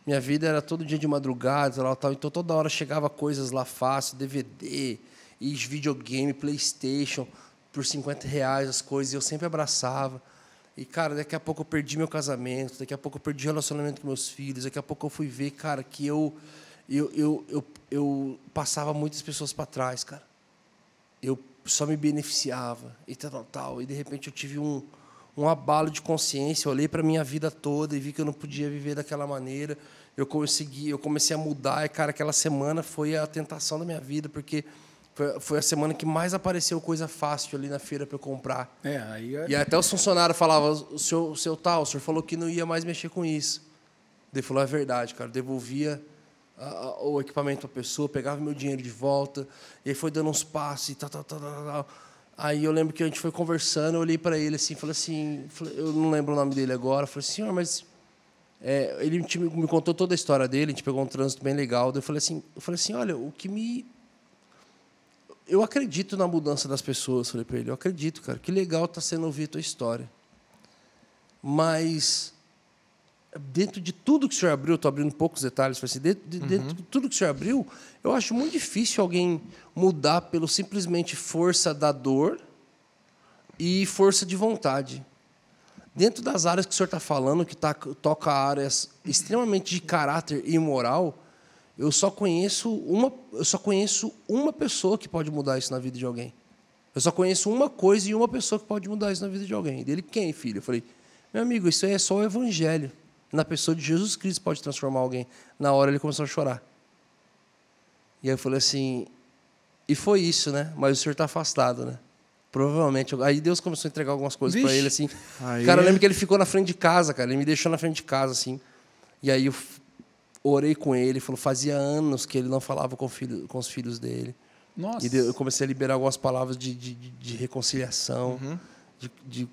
minha vida era todo dia de madrugada, tal, tal. Então, toda hora chegava coisas lá fácil, DVD, videogame, PlayStation por 50 reais as coisas, e eu sempre abraçava. E, cara, daqui a pouco eu perdi meu casamento, daqui a pouco eu perdi o relacionamento com meus filhos, daqui a pouco eu fui ver, cara, que eu, eu, eu, eu, eu passava muitas pessoas para trás, cara. Eu só me beneficiava e tal, tal, tal. E, de repente, eu tive um, um abalo de consciência. Eu olhei para minha vida toda e vi que eu não podia viver daquela maneira. Eu consegui, eu comecei a mudar. E, cara, aquela semana foi a tentação da minha vida, porque foi, foi a semana que mais apareceu coisa fácil ali na feira para eu comprar.
É, aí... É- e até os funcionários falavam,
o seu, o seu tal, o senhor falou que não ia mais mexer com isso. Ele falou, é verdade, cara. devolvia o equipamento para a pessoa, pegava meu dinheiro de volta. E aí foi dando uns passos e tal, tal, tal, tal, tal. Aí eu lembro que a gente foi conversando, eu olhei para ele assim, falei assim, eu não lembro o nome dele agora. Falei, senhor, mas... É, ele me, me contou toda a história dele, a gente pegou um trânsito bem legal. eu falei assim, eu falei assim, olha, o que me eu acredito na mudança das pessoas, falei para ele. Eu acredito, cara. Que legal está sendo ouvir a tua história. Mas dentro de tudo que o senhor abriu, estou abrindo poucos detalhes, mas assim, dentro, uhum. dentro, de tudo que o senhor abriu, eu acho muito difícil alguém mudar pelo simplesmente força da dor e força de vontade. Dentro das áreas que o senhor está falando, que tá, toca áreas extremamente de caráter e moral, eu só conheço uma, eu só conheço uma pessoa que pode mudar isso na vida de alguém. Eu só conheço uma coisa e uma pessoa que pode mudar isso na vida de alguém. E dele quem, filho? Eu falei: "Meu amigo, isso aí é só o evangelho. Na pessoa de Jesus Cristo pode transformar alguém". Na hora ele começou a chorar. E aí eu falei assim: "E foi isso, né? Mas o senhor está afastado, né?" Provavelmente. Aí Deus começou a entregar algumas coisas para ele, assim. Aí... Cara, eu lembro é. que ele ficou na frente de casa, cara. Ele me deixou na frente de casa, assim. E aí eu orei com ele, falou, fazia anos que ele não falava com, filho, com os filhos dele. Nossa. E eu comecei a liberar algumas palavras de, de, de reconciliação, uhum. de, de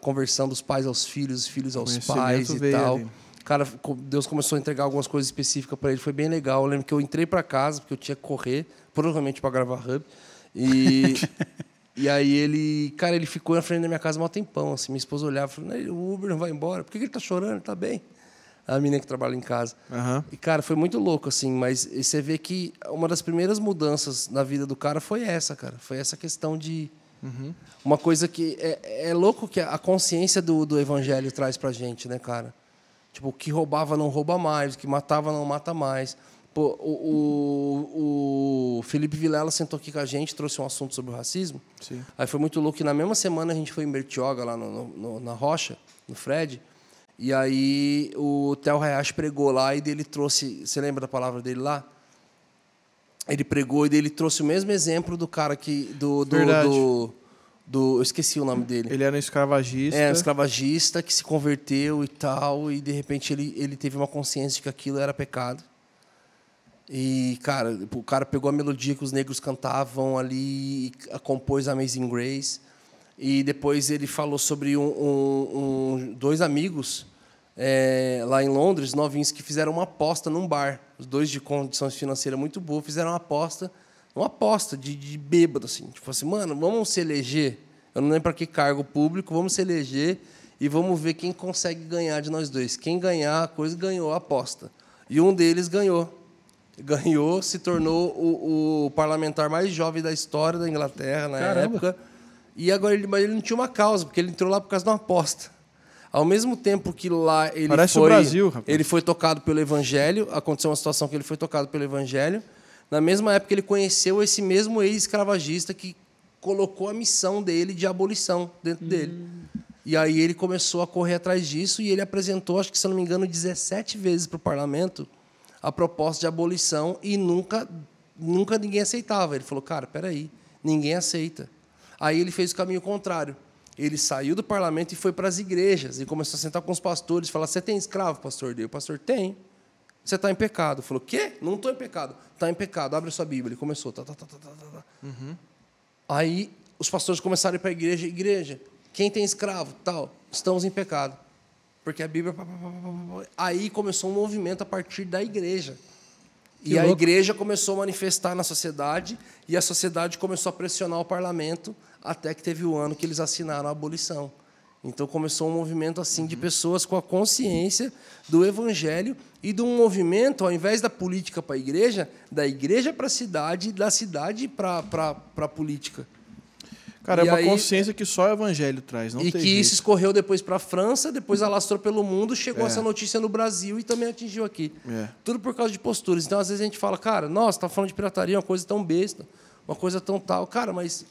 conversão dos pais aos filhos, filhos aos pais e tal. Ali. Cara, Deus começou a entregar algumas coisas específicas para ele, foi bem legal. Eu lembro que eu entrei para casa, porque eu tinha que correr, provavelmente para gravar Hub. E, e aí ele, cara, ele ficou na frente da minha casa um tempão, assim. Minha esposa olhava e falou: o Uber não vai embora, por que ele está chorando? Ele tá bem a menina que trabalha em casa. Uhum. E, cara, foi muito louco, assim, mas você vê que uma das primeiras mudanças na vida do cara foi essa, cara. Foi essa questão de. Uhum. Uma coisa que é, é louco que a consciência do, do evangelho traz pra gente, né, cara? Tipo, o que roubava não rouba mais, o que matava não mata mais. Pô, o, o, o, Felipe Vilela sentou aqui com a gente, trouxe um assunto sobre o racismo. Sim. Aí foi muito louco que na mesma semana a gente foi em Bertioga, lá no, no, na Rocha, no Fred. E aí o Theo Reach pregou lá e ele trouxe. Você lembra da palavra dele lá? Ele pregou e ele trouxe o mesmo exemplo do cara que. Do, do, do, do, Eu esqueci o nome dele. Ele era um escravagista. É, um escravagista que se converteu e tal. E de repente ele, ele teve uma consciência de que aquilo era pecado. E, cara, o cara pegou a melodia que os negros cantavam ali e compôs Amazing Grace. E depois ele falou sobre um, um, um dois amigos é, lá em Londres, novinhos que fizeram uma aposta num bar. Os dois de condições financeiras muito boas fizeram uma aposta, uma aposta de, de bêbado, assim. Tipo assim, mano, vamos se eleger. Eu não lembro para que cargo público, vamos se eleger e vamos ver quem consegue ganhar de nós dois. Quem ganhar a coisa ganhou a aposta. E um deles ganhou. Ganhou, se tornou o, o parlamentar mais jovem da história da Inglaterra na Caramba. época. E agora ele, ele não tinha uma causa, porque ele entrou lá por causa de uma aposta. Ao mesmo tempo que lá ele Parece foi, o Brasil, rapaz. ele foi tocado pelo Evangelho, aconteceu uma situação que ele foi tocado pelo Evangelho. Na mesma época ele conheceu esse mesmo ex-escravagista que colocou a missão dele de abolição dentro dele. E aí ele começou a correr atrás disso e ele apresentou, acho que se não me engano, 17 vezes para o parlamento a proposta de abolição e nunca, nunca ninguém aceitava. Ele falou, cara, peraí, ninguém aceita. Aí ele fez o caminho contrário. Ele saiu do parlamento e foi para as igrejas e começou a sentar com os pastores e falar: Você tem escravo, pastor? Dei. pastor tem. Você está em pecado. Falou: Quê? Não estou em pecado. Está em pecado. Abre a sua Bíblia. Ele começou. Tá, tá, tá, tá, tá, uhum. Aí os pastores começaram a ir para a igreja: Igreja, quem tem escravo? Tal. Estamos em pecado. Porque a Bíblia. Aí começou um movimento a partir da igreja e a igreja começou a manifestar na sociedade e a sociedade começou a pressionar o parlamento até que teve o ano que eles assinaram a abolição. Então começou um movimento assim de uhum. pessoas com a consciência do evangelho e de um movimento, ao invés da política para a igreja, da igreja para a cidade e da cidade para a política.
Cara, é e é uma aí... consciência que só o evangelho traz, não E tem que jeito. isso
escorreu depois para a França, depois alastrou pelo mundo, chegou é. essa notícia no Brasil e também atingiu aqui. É. Tudo por causa de posturas. Então, às vezes a gente fala, cara, nossa, tá falando de pirataria, uma coisa tão besta, uma coisa tão tal. Cara, mas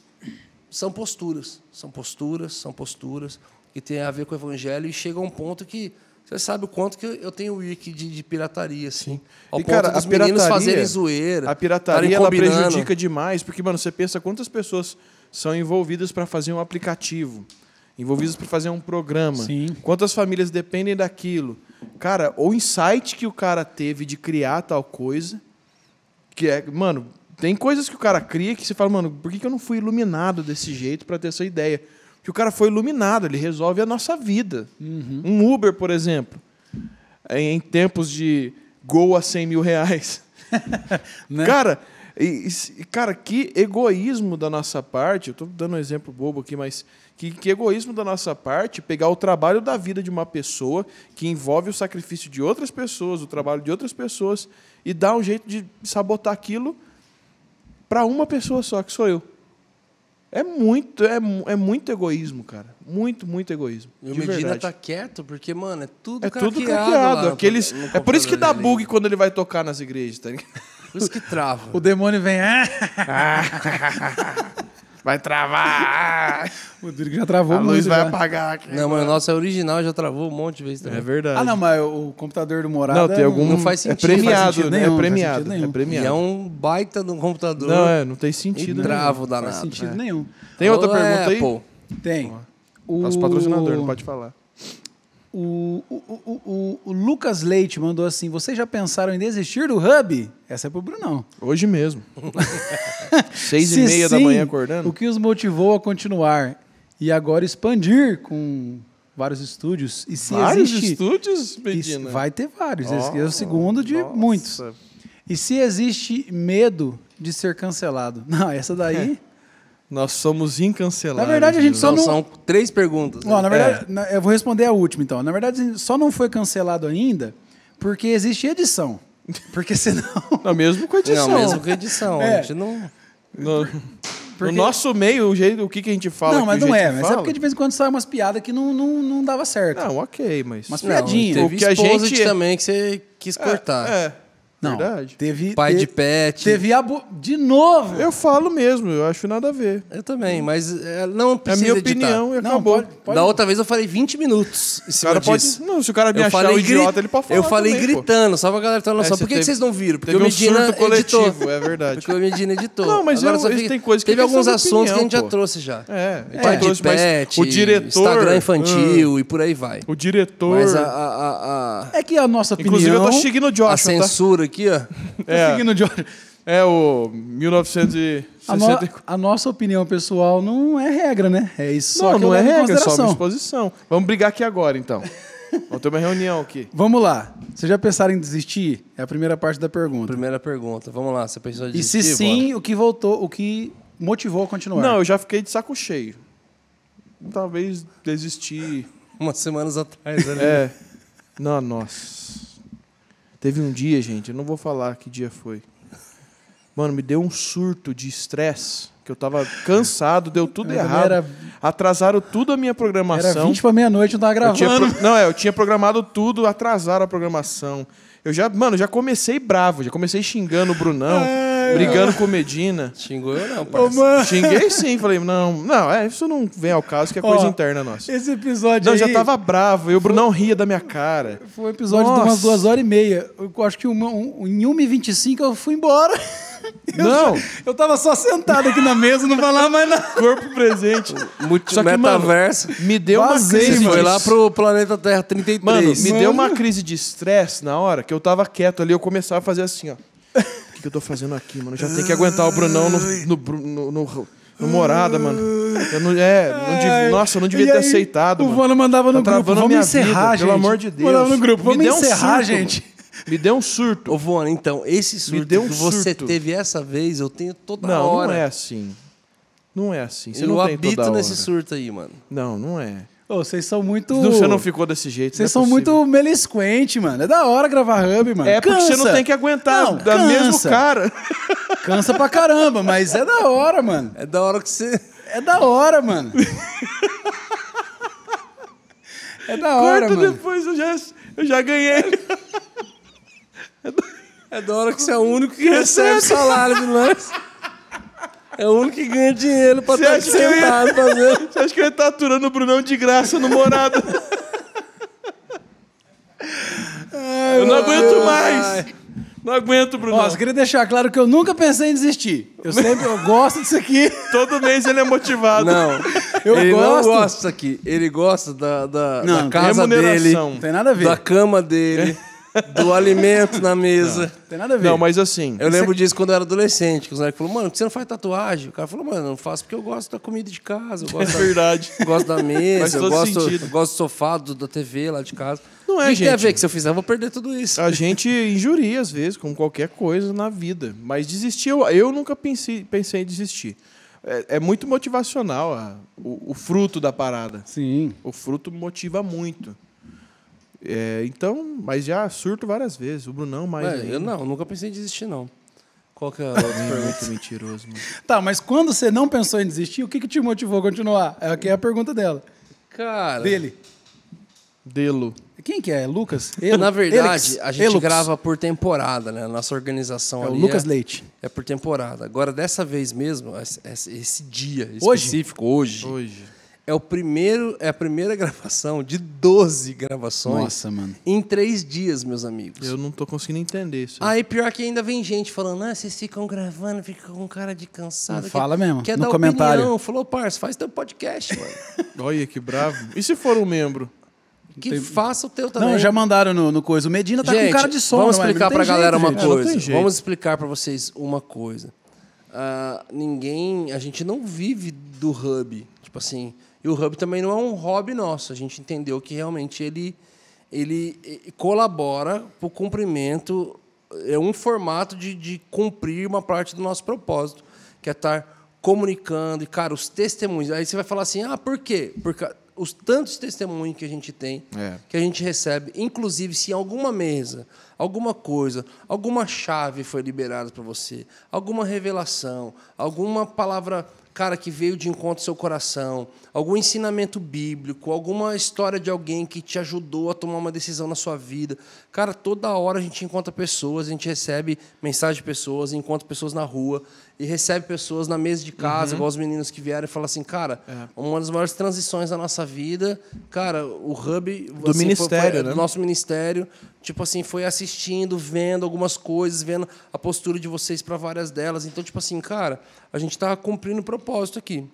são posturas, são posturas, são posturas que tem a ver com o evangelho e chega a um ponto que você
sabe o quanto que eu tenho wiki de, de pirataria, assim. Sim. Ao e, cara, a pirataria, fazerem zoeira. A pirataria ela prejudica demais, porque, mano, você pensa quantas pessoas são envolvidos para fazer um aplicativo, envolvidos para fazer um programa. Sim. Quantas famílias dependem daquilo? Cara, o insight que o cara teve de criar tal coisa, que é, mano, tem coisas que o cara cria que você fala, mano, por que eu não fui iluminado desse jeito para ter essa ideia? Que o cara foi iluminado, ele resolve a nossa vida. Uhum. Um Uber, por exemplo, em tempos de Gol a 100 mil reais. né? Cara, e, e, cara, que egoísmo da nossa parte, eu estou dando um exemplo bobo aqui, mas que, que egoísmo da nossa parte pegar o trabalho da vida de uma pessoa que envolve o sacrifício de outras pessoas, o trabalho de outras pessoas, e dar um jeito de sabotar aquilo para uma pessoa só, que sou eu. É muito, é, é muito egoísmo, cara. Muito, muito egoísmo. E o Medina verdade. tá quieto, porque, mano, é tudo é craqueado. Tudo craqueado. Aqueles, no, no é por isso que dá bug ali. quando ele vai tocar nas igrejas, tá ligado? Por isso que trava.
O demônio vem. Ah". vai
travar!
O Drigo já travou A luz vai já. apagar aqui. Não, mas o nosso
é original, já travou um monte
de vezes também. É verdade. Ah, não, mas o computador do Morado Não, tem algum... Não faz é sentido. É premiado, sentido né? nenhum, é premiado. É premiado. E é um baita de um computador. Não, é, não tem sentido e travo danado. Não faz sentido né? nenhum.
Tem outra Ô, pergunta é, aí? Pô. Tem. O... Nosso patrocinador, não pode falar.
O, o, o, o, Lucas Leite mandou assim: vocês já pensaram em desistir do Hub? Essa é pro Brunão. Hoje mesmo. Seis e meia sim, da manhã acordando. O que os motivou a continuar e agora expandir com vários estúdios? E se vários existe, estúdios, Medina? Vai ter vários. Oh, é o segundo de nossa. muitos. E se existe medo de ser cancelado? Não, essa daí. Nós somos incanceláveis. Na verdade, a gente só não... São três perguntas. Né? Não, na verdade, é. eu vou responder a última, então. Na verdade, só não foi cancelado ainda porque existe edição. Porque senão...
Não, mesmo com edição. Não, mesmo com edição. É. A gente não... No, porque... no nosso
meio, o, jeito, o que, que a gente fala... Não, mas não é. Mas é fala... é porque de vez em quando sai umas piadas que não, não, não dava certo. Não, ok, mas... Umas piadinhas. Não, teve o que a gente...
também que você quis é, cortar. É, é.
Não, Verdade. Teve, Pai teve, de pet. Teve abu... De novo! Eu falo mesmo, eu acho nada a ver. Eu também, mas é, não precisa. É minha opinião e não, acabou. Pode, pode... Da
outra vez eu falei 20 minutos. Em o cara disso. Não, se o cara me eu achar grit... idiota, ele pode falar. Eu falei também, gritando, pô. só pra galera ter é, noção. É, Por que, teve, que, vocês não viram? Porque o Medina um coletivo, é verdade. Porque o Medina editou. Não, mas Agora, eu, só que tem coisas que Teve alguns assuntos que a gente já trouxe já. É, Pai de pet, o diretor. Instagram infantil ah, e por aí vai. O diretor. Mas
a. É que a nossa opinião. Inclusive eu tô seguindo o Josh. A tá? censura
aqui, ó. É, seguindo o Jordan. É o 1964. A, no,
a, nossa opinião pessoal não é regra, né? É isso. Não, não é regra, é só uma exposição. Vamos brigar aqui agora, então. Vamos ter uma reunião aqui. Vamos lá. Vocês já pensaram em desistir? É a primeira parte da pergunta. Primeira pergunta. Vamos lá. Você pensou em desistir? E se sim, bora. o que voltou, o que motivou a continuar? Não, eu já fiquei de saco cheio.
Talvez desistir. Umas semanas atrás ali. É. Né? Não, nossa. Teve um dia, gente, eu não vou falar que dia foi. Mano, me deu um surto de estresse, que eu tava cansado, deu tudo eu errado. Era... Atrasaram tudo a minha programação. Era 20
para meia-noite, eu tava gravando. Eu
pro... Não, é, eu tinha programado tudo, atrasaram a programação. Eu já, mano, já comecei bravo, já comecei xingando o Brunão. É brigando com Medina. Xingou eu não, parceiro. Ô, Xinguei sim, falei, não, não, é, isso não vem ao caso, que é coisa Ó, interna nossa. Esse
episódio Não, aí... já tava
bravo, e o Brunão ria da minha cara.
Foi um episódio de umas duas horas e meia. Eu acho que uma, um, em 1h25 eu fui embora. Eu Não. só- eu tava só sentado aqui na mesa, não falava mais nada. Corpo presente. Multi Só que, mano, metaverso. Me deu uma crise Foi lá pro
planeta
Terra Mano, me deu uma
crise de estresse na hora que eu tava quieto ali, eu começava a fazer assim, ó. O que, que eu tô fazendo aqui, mano? Já tem que aguentar o Brunão no, no, no, no, no morada, mano. Eu não, é,
não nossa, eu não devia e ter aí, aceitado. O mano. mano tá mandava no tá grupo. Vamos encerrar, vida, gente. Pelo amor de Deus. Mandava no grupo. Vamos encerrar, um surto, gente.
Mano. Me deu um surto. Ô, Vona, então, esse surto um que você teve essa vez, eu tenho toda não, hora. Não, não é assim.
Não é assim. Você eu não tem habito nesse
surto aí, mano. Não, não é
vocês são muito. Você não ficou desse jeito, Vocês é são possível. muito melisquente, mano. É da hora gravar hub, mano. É porque você não tem que aguentar não, da mesmo cara. Cansa pra caramba, mas é da hora, mano. É da hora que você. É da hora, mano. é da hora, Corta mano.
depois, eu já, eu já ganhei. É da... hora que você é o único que recebe salário de lance. É o único que ganha dinheiro pra tá estar sentado ia... fazendo. Você acha que eu ia estar tá aturando o Brunão de graça no morado?
Ai, eu não aguento mais. Ai. Não aguento, Bruno. Nossa, queria deixar claro que eu nunca pensei em desistir. Eu sempre eu gosto disso aqui. Todo mês ele é motivado. Não. Eu ele gosto. não gosta
disso aqui. Ele gosta da, da, não, da casa dele. Não tem nada a ver. Da cama dele. É. do alimento na mesa. Não, tem nada a ver. Não, mas assim. Eu lembro disso quando eu era adolescente, que os moleques falaram, mano, por que você não faz tatuagem? O cara falou, mano, eu não faço porque eu gosto da comida de casa. Eu é gosto é da, verdade. gosto da mesa, eu gosto, eu gosto do sofá, do, da TV lá de casa. Não é, que gente. tem a ver que
se eu fizer, eu vou perder tudo isso. A gente injuria, às vezes, com qualquer coisa na vida. Mas desistir, eu, eu nunca pensei, pensei em desistir. É, é muito motivacional a, o, o fruto da parada. Sim. O fruto motiva muito. É, então, mas já surto várias vezes. O Brunão mais. Ué, eu não, nunca pensei em desistir, não. Qual que é a pergunta? Muito mentiroso. Mano.
Tá, mas quando você não pensou em desistir, o que, que te motivou a continuar? É aqui é a pergunta dela. Cara. Dele. Delo. Quem que é? Lucas? Elu? Na verdade, a gente Elux. grava
por temporada, né? nossa organização é o Lucas é, Leite. É por temporada. Agora, dessa vez mesmo, esse, esse dia específico, hoje, hoje, hoje é, o primeiro, é a primeira gravação de 12 gravações Nossa, mano. em
três dias, meus amigos. Eu não tô conseguindo entender isso.
Aí pior que ainda vem gente falando, ah, vocês ficam gravando, ficam com cara de cansado. Não, ah, fala mesmo, quer no dar comentário. Opinião. Falou, parça, faz teu podcast,
mano. Olha que bravo. E se for um membro? Que tem... faça o teu também. Não, já mandaram no, no coisa. O Medina tá gente, com cara de sono. Vamos explicar para a galera uma coisa. vamos explicar para vocês uma
coisa. Uh, ninguém... A gente não vive do hub. Tipo assim... E o Hub também não é um hobby nosso. A gente entendeu que realmente ele, ele eh, colabora para o cumprimento, é um formato de, de cumprir uma parte do nosso propósito, que é estar comunicando. E, cara, os testemunhos. Aí você vai falar assim: ah, por quê? Porque os tantos testemunhos que a gente tem, é. que a gente recebe, inclusive se em alguma mesa, alguma coisa, alguma chave foi liberada para você, alguma revelação, alguma palavra cara que veio de encontro ao seu coração, algum ensinamento bíblico, alguma história de alguém que te ajudou a tomar uma decisão na sua vida. Cara, toda hora a gente encontra pessoas, a gente recebe mensagem de pessoas, encontra pessoas na rua e recebe pessoas na mesa de casa, uhum. igual os meninos que vieram, e fala assim, cara, é. uma das maiores transições da nossa vida, cara, o hub do assim, ministério, foi, foi, é, né? do nosso ministério, tipo assim, foi assistindo, vendo algumas coisas, vendo a postura de vocês para várias delas. Então, tipo assim, cara, a gente está cumprindo o propósito aqui.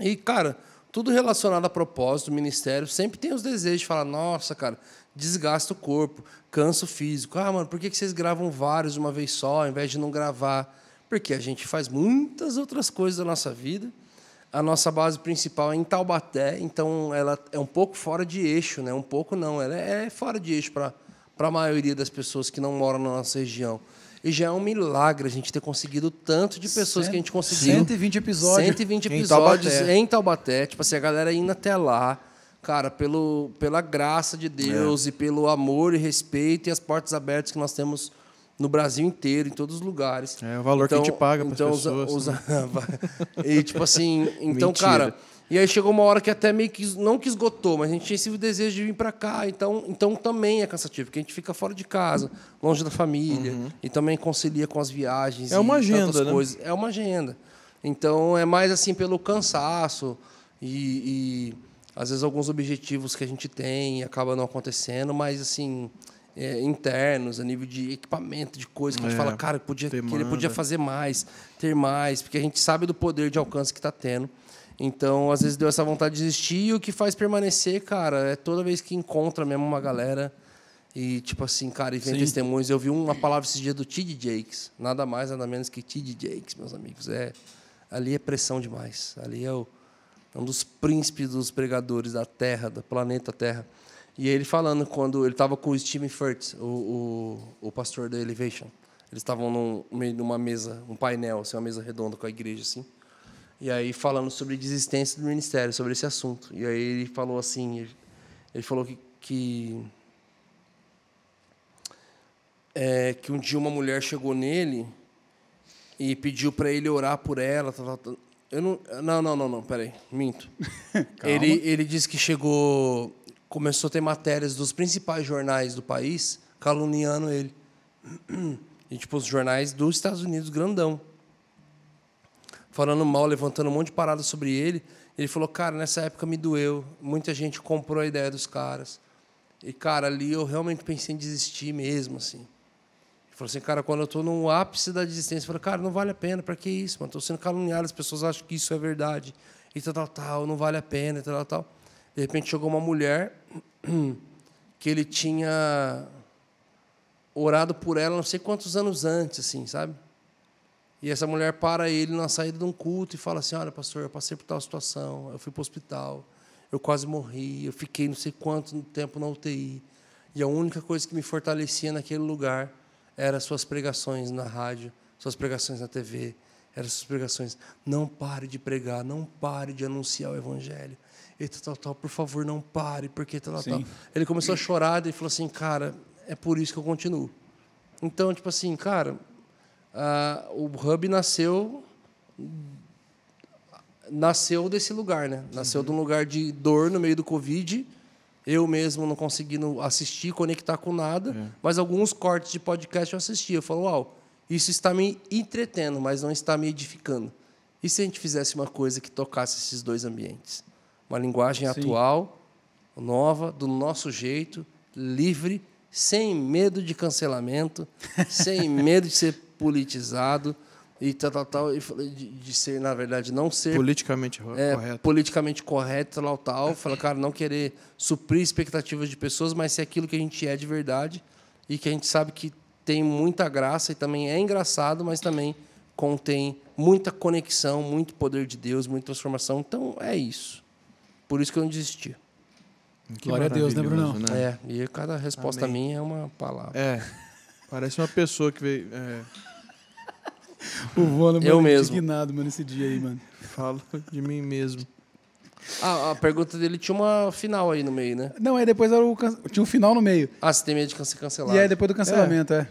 E, cara, tudo relacionado a propósito, ministério, sempre tem os desejos de falar, nossa, cara, desgasta o corpo, canso físico. Ah, mano, por que vocês gravam vários uma vez só, ao invés de não gravar? Porque a gente faz muitas outras coisas da nossa vida. A nossa base principal é em Taubaté, então ela é um pouco fora de eixo, né? Um pouco não, ela é fora de eixo para a maioria das pessoas que não moram na nossa região. E já é um milagre a gente ter conseguido tanto de pessoas que a gente conseguiu. 120 episódios. 120 episódios em Taubaté. em Taubaté. Tipo assim, a galera indo até lá. Cara, pelo, pela graça de Deus é. e pelo amor e respeito e as portas abertas que nós temos no Brasil inteiro, em todos os lugares. É o valor então, que a gente então, paga para então, as pessoas. Os, né? e tipo assim, então, Mentira. cara. E aí chegou uma hora que até meio que não que esgotou, mas a gente tinha esse desejo de vir para cá, então, então também é cansativo, porque a gente fica fora de casa, longe da família uhum. e também concilia com as viagens. É uma agenda, né? Coisas. É uma agenda. Então é mais assim pelo cansaço e, e às vezes alguns objetivos que a gente tem acaba não acontecendo, mas assim é, internos, a nível de equipamento, de coisa, que a gente é, fala, cara, podia, ele podia fazer mais, ter mais, porque a gente sabe do poder de alcance que está tendo. Então, às vezes deu essa vontade de desistir. E o que faz permanecer, cara, é toda vez que encontra mesmo uma galera. E, tipo assim, cara, e vem Sim. testemunhos. Eu vi uma palavra esse dia do Tid Jakes. Nada mais, nada menos que Tid Jakes, meus amigos. É, ali é pressão demais. Ali é, o, é um dos príncipes dos pregadores da terra, do planeta Terra. E ele falando quando ele estava com o Steven Furtz, o, o, o pastor da Elevation. Eles estavam num, numa mesa, um painel, assim, uma mesa redonda com a igreja, assim. E aí falando sobre desistência do ministério, sobre esse assunto. E aí ele falou assim, ele, ele falou que que, é, que um dia uma mulher chegou nele e pediu para ele orar por ela. Tal, tal, eu não, não, não, não, não, peraí, minto. ele, ele disse que chegou começou a ter matérias dos principais jornais do país caluniando ele. E, tipo, os jornais dos Estados Unidos, grandão. Falando mal, levantando um monte de parada sobre ele. Ele falou, cara, nessa época me doeu. Muita gente comprou a ideia dos caras. E, cara, ali eu realmente pensei em desistir mesmo, assim. Ele falou assim, cara, quando eu estou no ápice da desistência, eu falei, cara, não vale a pena, para que isso, mano? Estou sendo caluniado, as pessoas acham que isso é verdade. E tal, tal, tal, não vale a pena, e tal, tal. De repente chegou uma mulher que ele tinha orado por ela não sei quantos anos antes, assim, sabe? E essa mulher para ele na saída de um culto e fala assim: Olha, pastor, eu passei por tal situação, eu fui para o hospital, eu quase morri, eu fiquei não sei quanto tempo na UTI. E a única coisa que me fortalecia naquele lugar eram suas pregações na rádio, suas pregações na TV, eram suas pregações. Não pare de pregar, não pare de anunciar o Evangelho, e tal, tal, por favor, não pare, porque tal, tal. Ele começou a chorar e falou assim, cara, é por isso que eu continuo. Então, tipo assim, cara, o Hub nasceu nasceu desse lugar, né? Nasceu uhum. de um lugar de dor no meio do Covid, eu mesmo não conseguindo assistir, conectar com nada, é. mas alguns cortes de podcast eu assistia. Eu falo, uau, isso está me entretendo, mas não está me edificando. E se a gente fizesse uma coisa que tocasse esses dois ambientes? uma linguagem Sim. atual, nova, do nosso jeito, livre, sem medo de cancelamento, sem medo de ser politizado e tal, tal, tal, de, ser, na verdade, não ser. Politicamente é, correto. Politicamente correto, tal, tal. Fala, cara, não querer suprir expectativas de pessoas, mas ser aquilo que a gente é de verdade e que a gente sabe que tem muita graça e também é engraçado, mas também contém muita conexão, muito poder de Deus, muita transformação. Então, é isso. Por isso que eu não desisti.
Que Glória a Deus, né, Brunão? Né? É,
e cada resposta Amém.
minha é uma palavra. É, parece uma pessoa que veio... É...
O eu mesmo.
indignado, mano, esse dia aí, mano. Falo de mim mesmo.
Ah, a pergunta dele tinha uma final aí no meio, né?
Não, é depois era o can... tinha um final no meio. Ah,
você tem medo de can ser cancelado. E aí depois do cancelamento, é.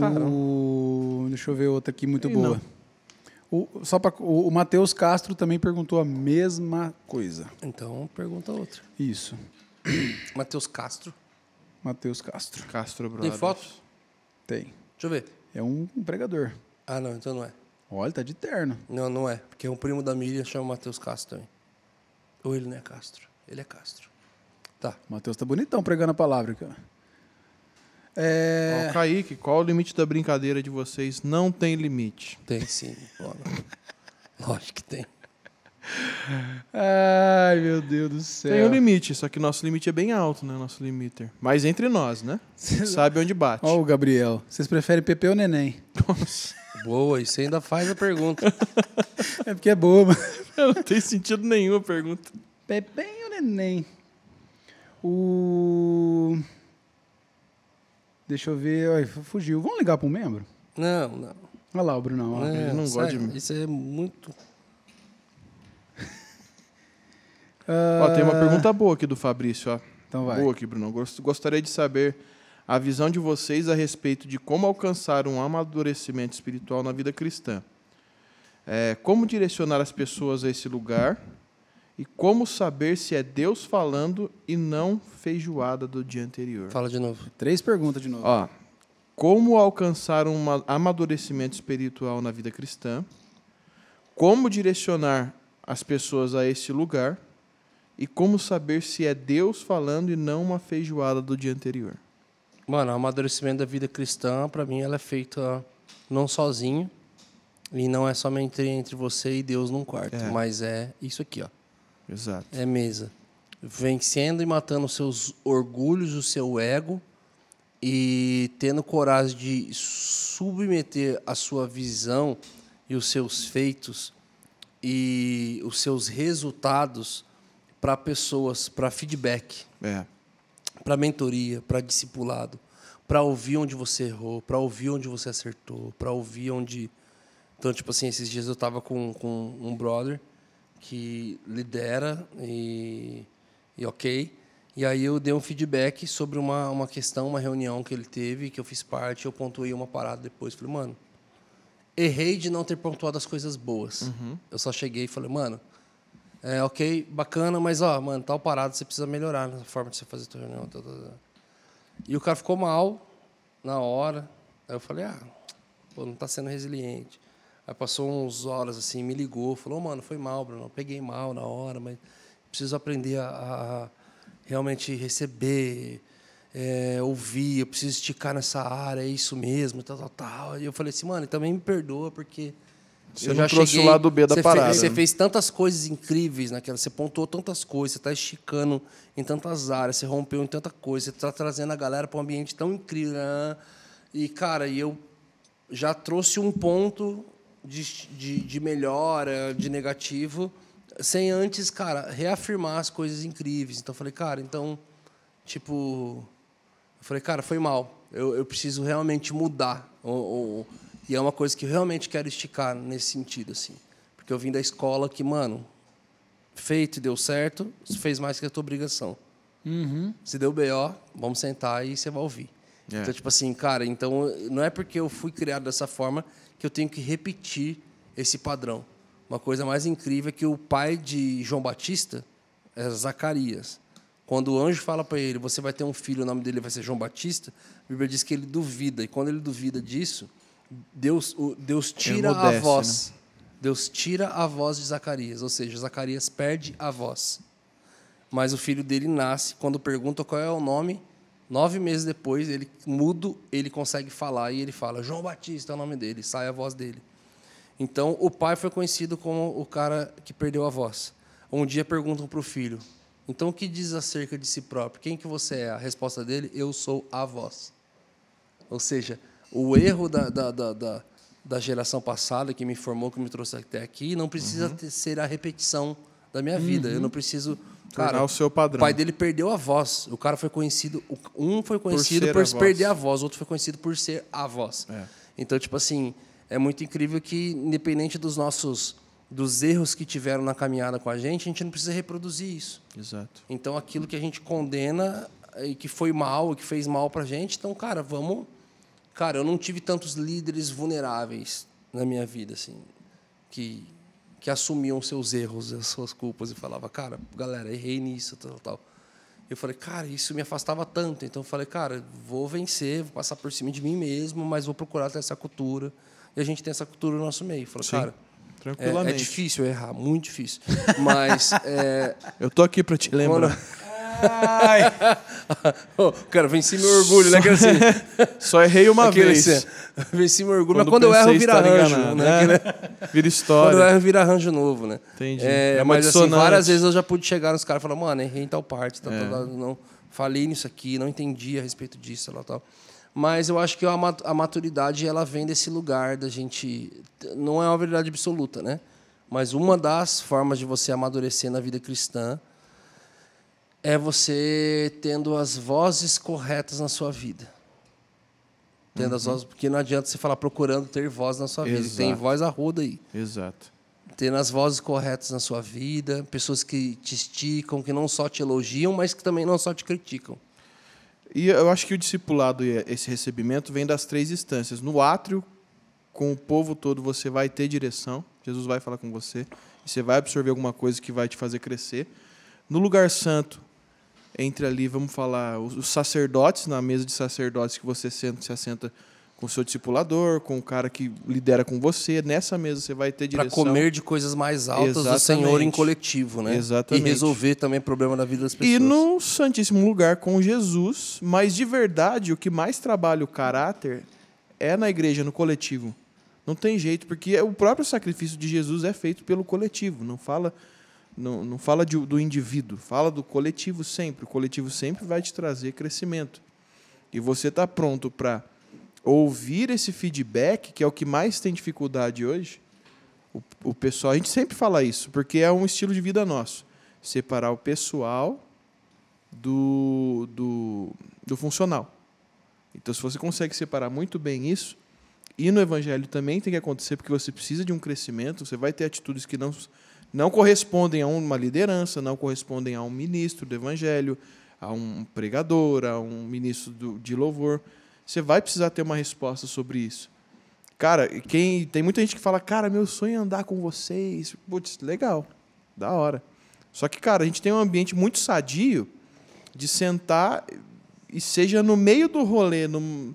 é.
O... Deixa eu ver outra aqui muito e boa. Não. O, só pra, o, o Matheus Castro também perguntou a mesma coisa. Então, pergunta outra. Isso. Matheus Castro. Matheus Castro.
Castro Brothers. Tem fotos?
Tem. Deixa eu ver. É um pregador.
Ah, não, então não é. Olha, tá de terno. Não, não é. Porque é um primo da Miriam, chama Matheus Castro também.
Ou ele não é Castro. Ele é Castro. Tá. Matheus tá bonitão pregando a palavra, cara.
É... Ó, Kaique, qual o limite da brincadeira de vocês? Não tem limite. Tem sim. Lógico que tem. Ai, meu Deus do céu. Tem um limite, só que nosso limite é bem alto, né? Nosso limiter.
Mas entre nós, né? Sabe onde bate. Ó, o Gabriel. Vocês preferem PP ou neném? Nossa. Boa, e você ainda faz a pergunta. é porque é boa, mano. Não tem sentido nenhum a pergunta. Pepe ou neném? O. Deixa eu ver. Ai, fugiu. Vamos ligar para um membro? Não, não. Olha lá o Brunão. Não, ele não gosta de mim. Isso é muito. Ó, tem uma ah. pergunta
boa aqui do Fabrício. Ó. Então vai. Boa aqui, Brunão. Gostaria de saber a visão de vocês a respeito de como alcançar um amadurecimento espiritual na vida cristã. É, como direcionar as pessoas a esse lugar e como saber se é Deus falando e não feijoada do dia anterior? Fala de novo. Três perguntas de novo. Ó, como alcançar um amadurecimento espiritual na vida cristã? Como direcionar as pessoas a esse lugar? E como saber se é Deus falando e não uma feijoada do dia anterior? Mano, o amadurecimento da vida cristã, para mim, ela é feita não sozinho.
E não é somente entre você e Deus num quarto, é. mas é isso aqui, ó. Exato. É mesa. Vencendo e matando os seus orgulhos, o seu ego e tendo coragem de submeter a sua visão e os seus feitos e os seus resultados para pessoas, para feedback, é. para mentoria, para discipulado, para ouvir onde você errou, para ouvir onde você acertou, para ouvir onde. Então, tipo assim, esses dias eu estava com, com um brother que lidera e, e ok. E aí eu dei um feedback sobre uma, uma questão, uma reunião que ele teve, que eu fiz parte, eu pontuei uma parada depois. Falei, mano, errei de não ter pontuado as coisas boas. Uhum. Eu só cheguei e falei, mano, é, ok, bacana, mas ó, mano, tal parada você precisa melhorar na forma de você fazer a tua reunião. Tá, tá, tá. E o cara ficou mal na hora. Aí eu falei, ah, pô, não tá sendo resiliente. Aí passou uns horas assim, me ligou, falou: oh, "Mano, foi mal, Bruno, peguei mal na hora, mas preciso aprender a, a realmente receber, é, ouvir, eu preciso esticar nessa área, é isso mesmo, tal, tal, tal". E eu falei assim: "Mano, também me perdoa porque você eu já trouxe cheguei, o lado B da você parada. Fez, você né? fez tantas coisas incríveis naquela, você pontuou tantas coisas, você está esticando em tantas áreas, você rompeu em tanta coisa, você está trazendo a galera para um ambiente tão incrível. Né? E, cara, e eu já trouxe um ponto de, de, de melhora, de negativo, sem antes, cara, reafirmar as coisas incríveis. Então eu falei, cara, então, tipo. Eu falei, cara, foi mal. Eu, eu preciso realmente mudar. Ou, ou, e é uma coisa que eu realmente quero esticar nesse sentido, assim. Porque eu vim da escola que, mano, feito e deu certo, fez mais que a tua obrigação. Uhum. Se deu B.O., vamos sentar e você vai ouvir. É. Então, tipo assim, cara, então não é porque eu fui criado dessa forma que eu tenho que repetir esse padrão. Uma coisa mais incrível é que o pai de João Batista é Zacarias. Quando o anjo fala para ele, você vai ter um filho, o nome dele vai ser João Batista, a Bíblia diz que ele duvida. E quando ele duvida disso, Deus, Deus tira modeste, a voz. Né? Deus tira a voz de Zacarias, ou seja, Zacarias perde a voz. Mas o filho dele nasce. Quando pergunta qual é o nome, Nove meses depois, ele mudo, ele consegue falar e ele fala: João Batista é o nome dele, sai a voz dele. Então, o pai foi conhecido como o cara que perdeu a voz. Um dia perguntam para o filho: Então, o que diz acerca de si próprio? Quem que você é? A resposta dele: Eu sou a voz. Ou seja, o erro da, da, da, da, da geração passada que me formou, que me trouxe até aqui, não precisa uhum. ter, ser a repetição da minha vida. Eu uhum. não preciso Cara, o seu padrão. O pai dele perdeu a voz. O cara foi conhecido. Um foi conhecido por, por a perder voz. a voz, outro foi conhecido por ser a voz. É. Então, tipo assim, é muito incrível que, independente dos nossos dos erros que tiveram na caminhada com a gente, a gente não precisa reproduzir isso. Exato. Então, aquilo que a gente condena e eh, que foi mal, que fez mal para a gente, então, cara, vamos. Cara, eu não tive tantos líderes vulneráveis na minha vida, assim, que que assumiam seus erros, as suas culpas e falava, cara, galera, errei nisso, tal, tal. Eu falei, cara, isso me afastava tanto. Então eu falei, cara, vou vencer, vou passar por cima de mim mesmo, mas vou procurar ter essa cultura. E a gente tem essa cultura no nosso meio. Falei, cara, é, é, difícil errar, muito difícil. Mas.
É, eu tô aqui para te lembrar. Quando... Ai. oh, cara,
venci meu orgulho, né? assim, Só errei uma vez. Assim, venci meu orgulho, quando mas quando eu erro, vira tá arranjo. Enganado, né? né? Vira história. Quando eu erro, vira arranjo novo, né? Entendi. É, é mas assim, várias vezes eu já pude chegar nos caras e falar, mano, errei em tal parte, tá, tá, é. tal, não, falei nisso aqui, não entendi a respeito disso, tal, tal. Mas eu acho que a maturidade ela vem desse lugar da gente. Não é uma verdade absoluta, né? Mas uma das formas de você amadurecer na vida cristã é você tendo as vozes corretas na sua vida. Tendo uhum. as vozes, porque não adianta você falar procurando ter voz na sua Exato. vida. Tem voz arruda aí. Exato. Tendo as vozes corretas na sua vida, pessoas
que te esticam, que não só te elogiam, mas que também não só te criticam. E eu acho que o discipulado e esse recebimento vem das três instâncias. No átrio, com o povo todo, você vai ter direção. Jesus vai falar com você. E você vai absorver alguma coisa que vai te fazer crescer. No lugar santo, entre ali, vamos falar, os sacerdotes, na mesa de sacerdotes que você senta, se assenta com o seu discipulador, com o cara que lidera com você. Nessa mesa você vai ter direção. Para comer de coisas mais altas Exatamente. do Senhor em coletivo, né?
Exatamente. E resolver também problema da vida das pessoas. E
no Santíssimo Lugar com Jesus, mas de verdade, o que mais trabalha o caráter é na igreja, no coletivo. Não tem jeito, porque é o próprio sacrifício de Jesus é feito pelo coletivo, não fala não, não fala de, do indivíduo, fala do coletivo sempre. O coletivo sempre vai te trazer crescimento. E você está pronto para ouvir esse feedback, que é o que mais tem dificuldade hoje. O, o pessoal, a gente sempre fala isso, porque é um estilo de vida nosso. Separar o pessoal do, do, do funcional. Então, se você consegue separar muito bem isso, e no evangelho também tem que acontecer, porque você precisa de um crescimento, você vai ter atitudes que não não correspondem a uma liderança, não correspondem a um ministro do evangelho, a um pregador, a um ministro do, de louvor. Você vai precisar ter uma resposta sobre isso. Cara, quem tem muita gente que fala, cara, meu sonho é andar com vocês. Putz, legal, da hora. Só que, cara, a gente tem um ambiente muito sadio de sentar e seja no meio do rolê, no,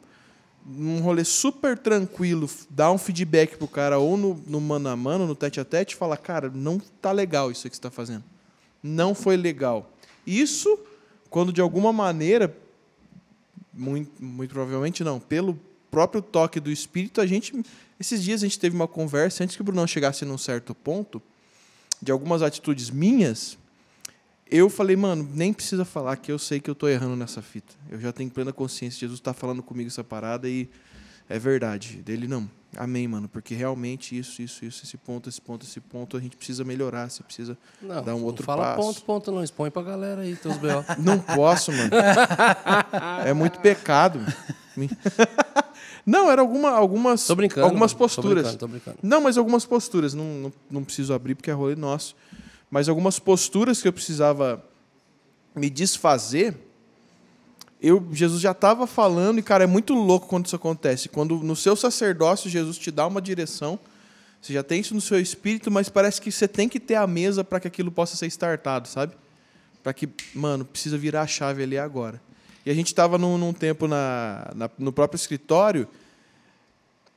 um rolê super tranquilo, dar um feedback pro cara ou no, no mano a mano, no tete a tete, fala, cara, não tá legal isso que você tá fazendo. Não foi legal. Isso, quando de alguma maneira, muito, muito provavelmente não, pelo próprio toque do espírito, a gente. Esses dias a gente teve uma conversa, antes que o Brunão chegasse num certo ponto, de algumas atitudes minhas, eu falei, mano, nem precisa falar que eu sei que eu tô errando nessa fita. Eu já tenho plena consciência, Jesus está falando comigo essa parada e é verdade. Dele, não, amém, mano, porque realmente isso, isso, isso, esse ponto, esse ponto, esse ponto, a gente precisa melhorar, você precisa não, dar um outro não fala passo. ponto, ponto,
não, expõe pra galera aí
teus B.O. Não posso, mano. É muito pecado. Não, era alguma, algumas, tô brincando, algumas posturas. Tô brincando, tô brincando. Não, mas algumas posturas. Não, não, não preciso abrir porque é rolê nosso mas algumas posturas que eu precisava me desfazer, eu, Jesus já estava falando, e cara, é muito louco quando isso acontece. Quando no seu sacerdócio Jesus te dá uma direção, você já tem isso no seu espírito, mas parece que você tem que ter a mesa para que aquilo possa ser startado, sabe? Para que, mano, precisa virar a chave ali agora. E a gente estava num, num, tempo na, na, no próprio escritório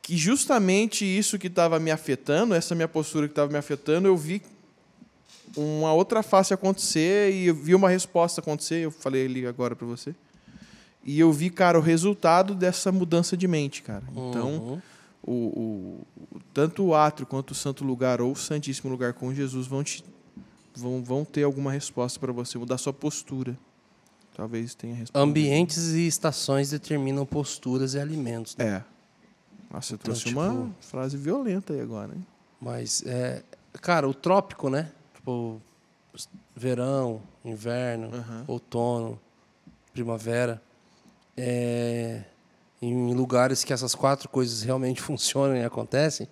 que justamente isso que estava me afetando, essa minha postura que estava me afetando, eu vi uma outra face acontecer e eu vi uma resposta acontecer, eu falei ali agora para você. E eu vi, cara, o resultado dessa mudança de mente, cara. Então, uhum. o, o, tanto o átrio quanto o santo lugar ou o santíssimo lugar com Jesus vão te vão, vão ter alguma resposta para você, mudar sua postura. Talvez tenha resposta.
Ambientes e estações determinam posturas e alimentos, né? É. Nossa, você então, trouxe tipo... uma frase violenta aí agora, né? Mas é, cara, o trópico, né? Tipo, verão, inverno, uhum. outono, primavera. É, em lugares que essas quatro coisas realmente funcionam e acontecem,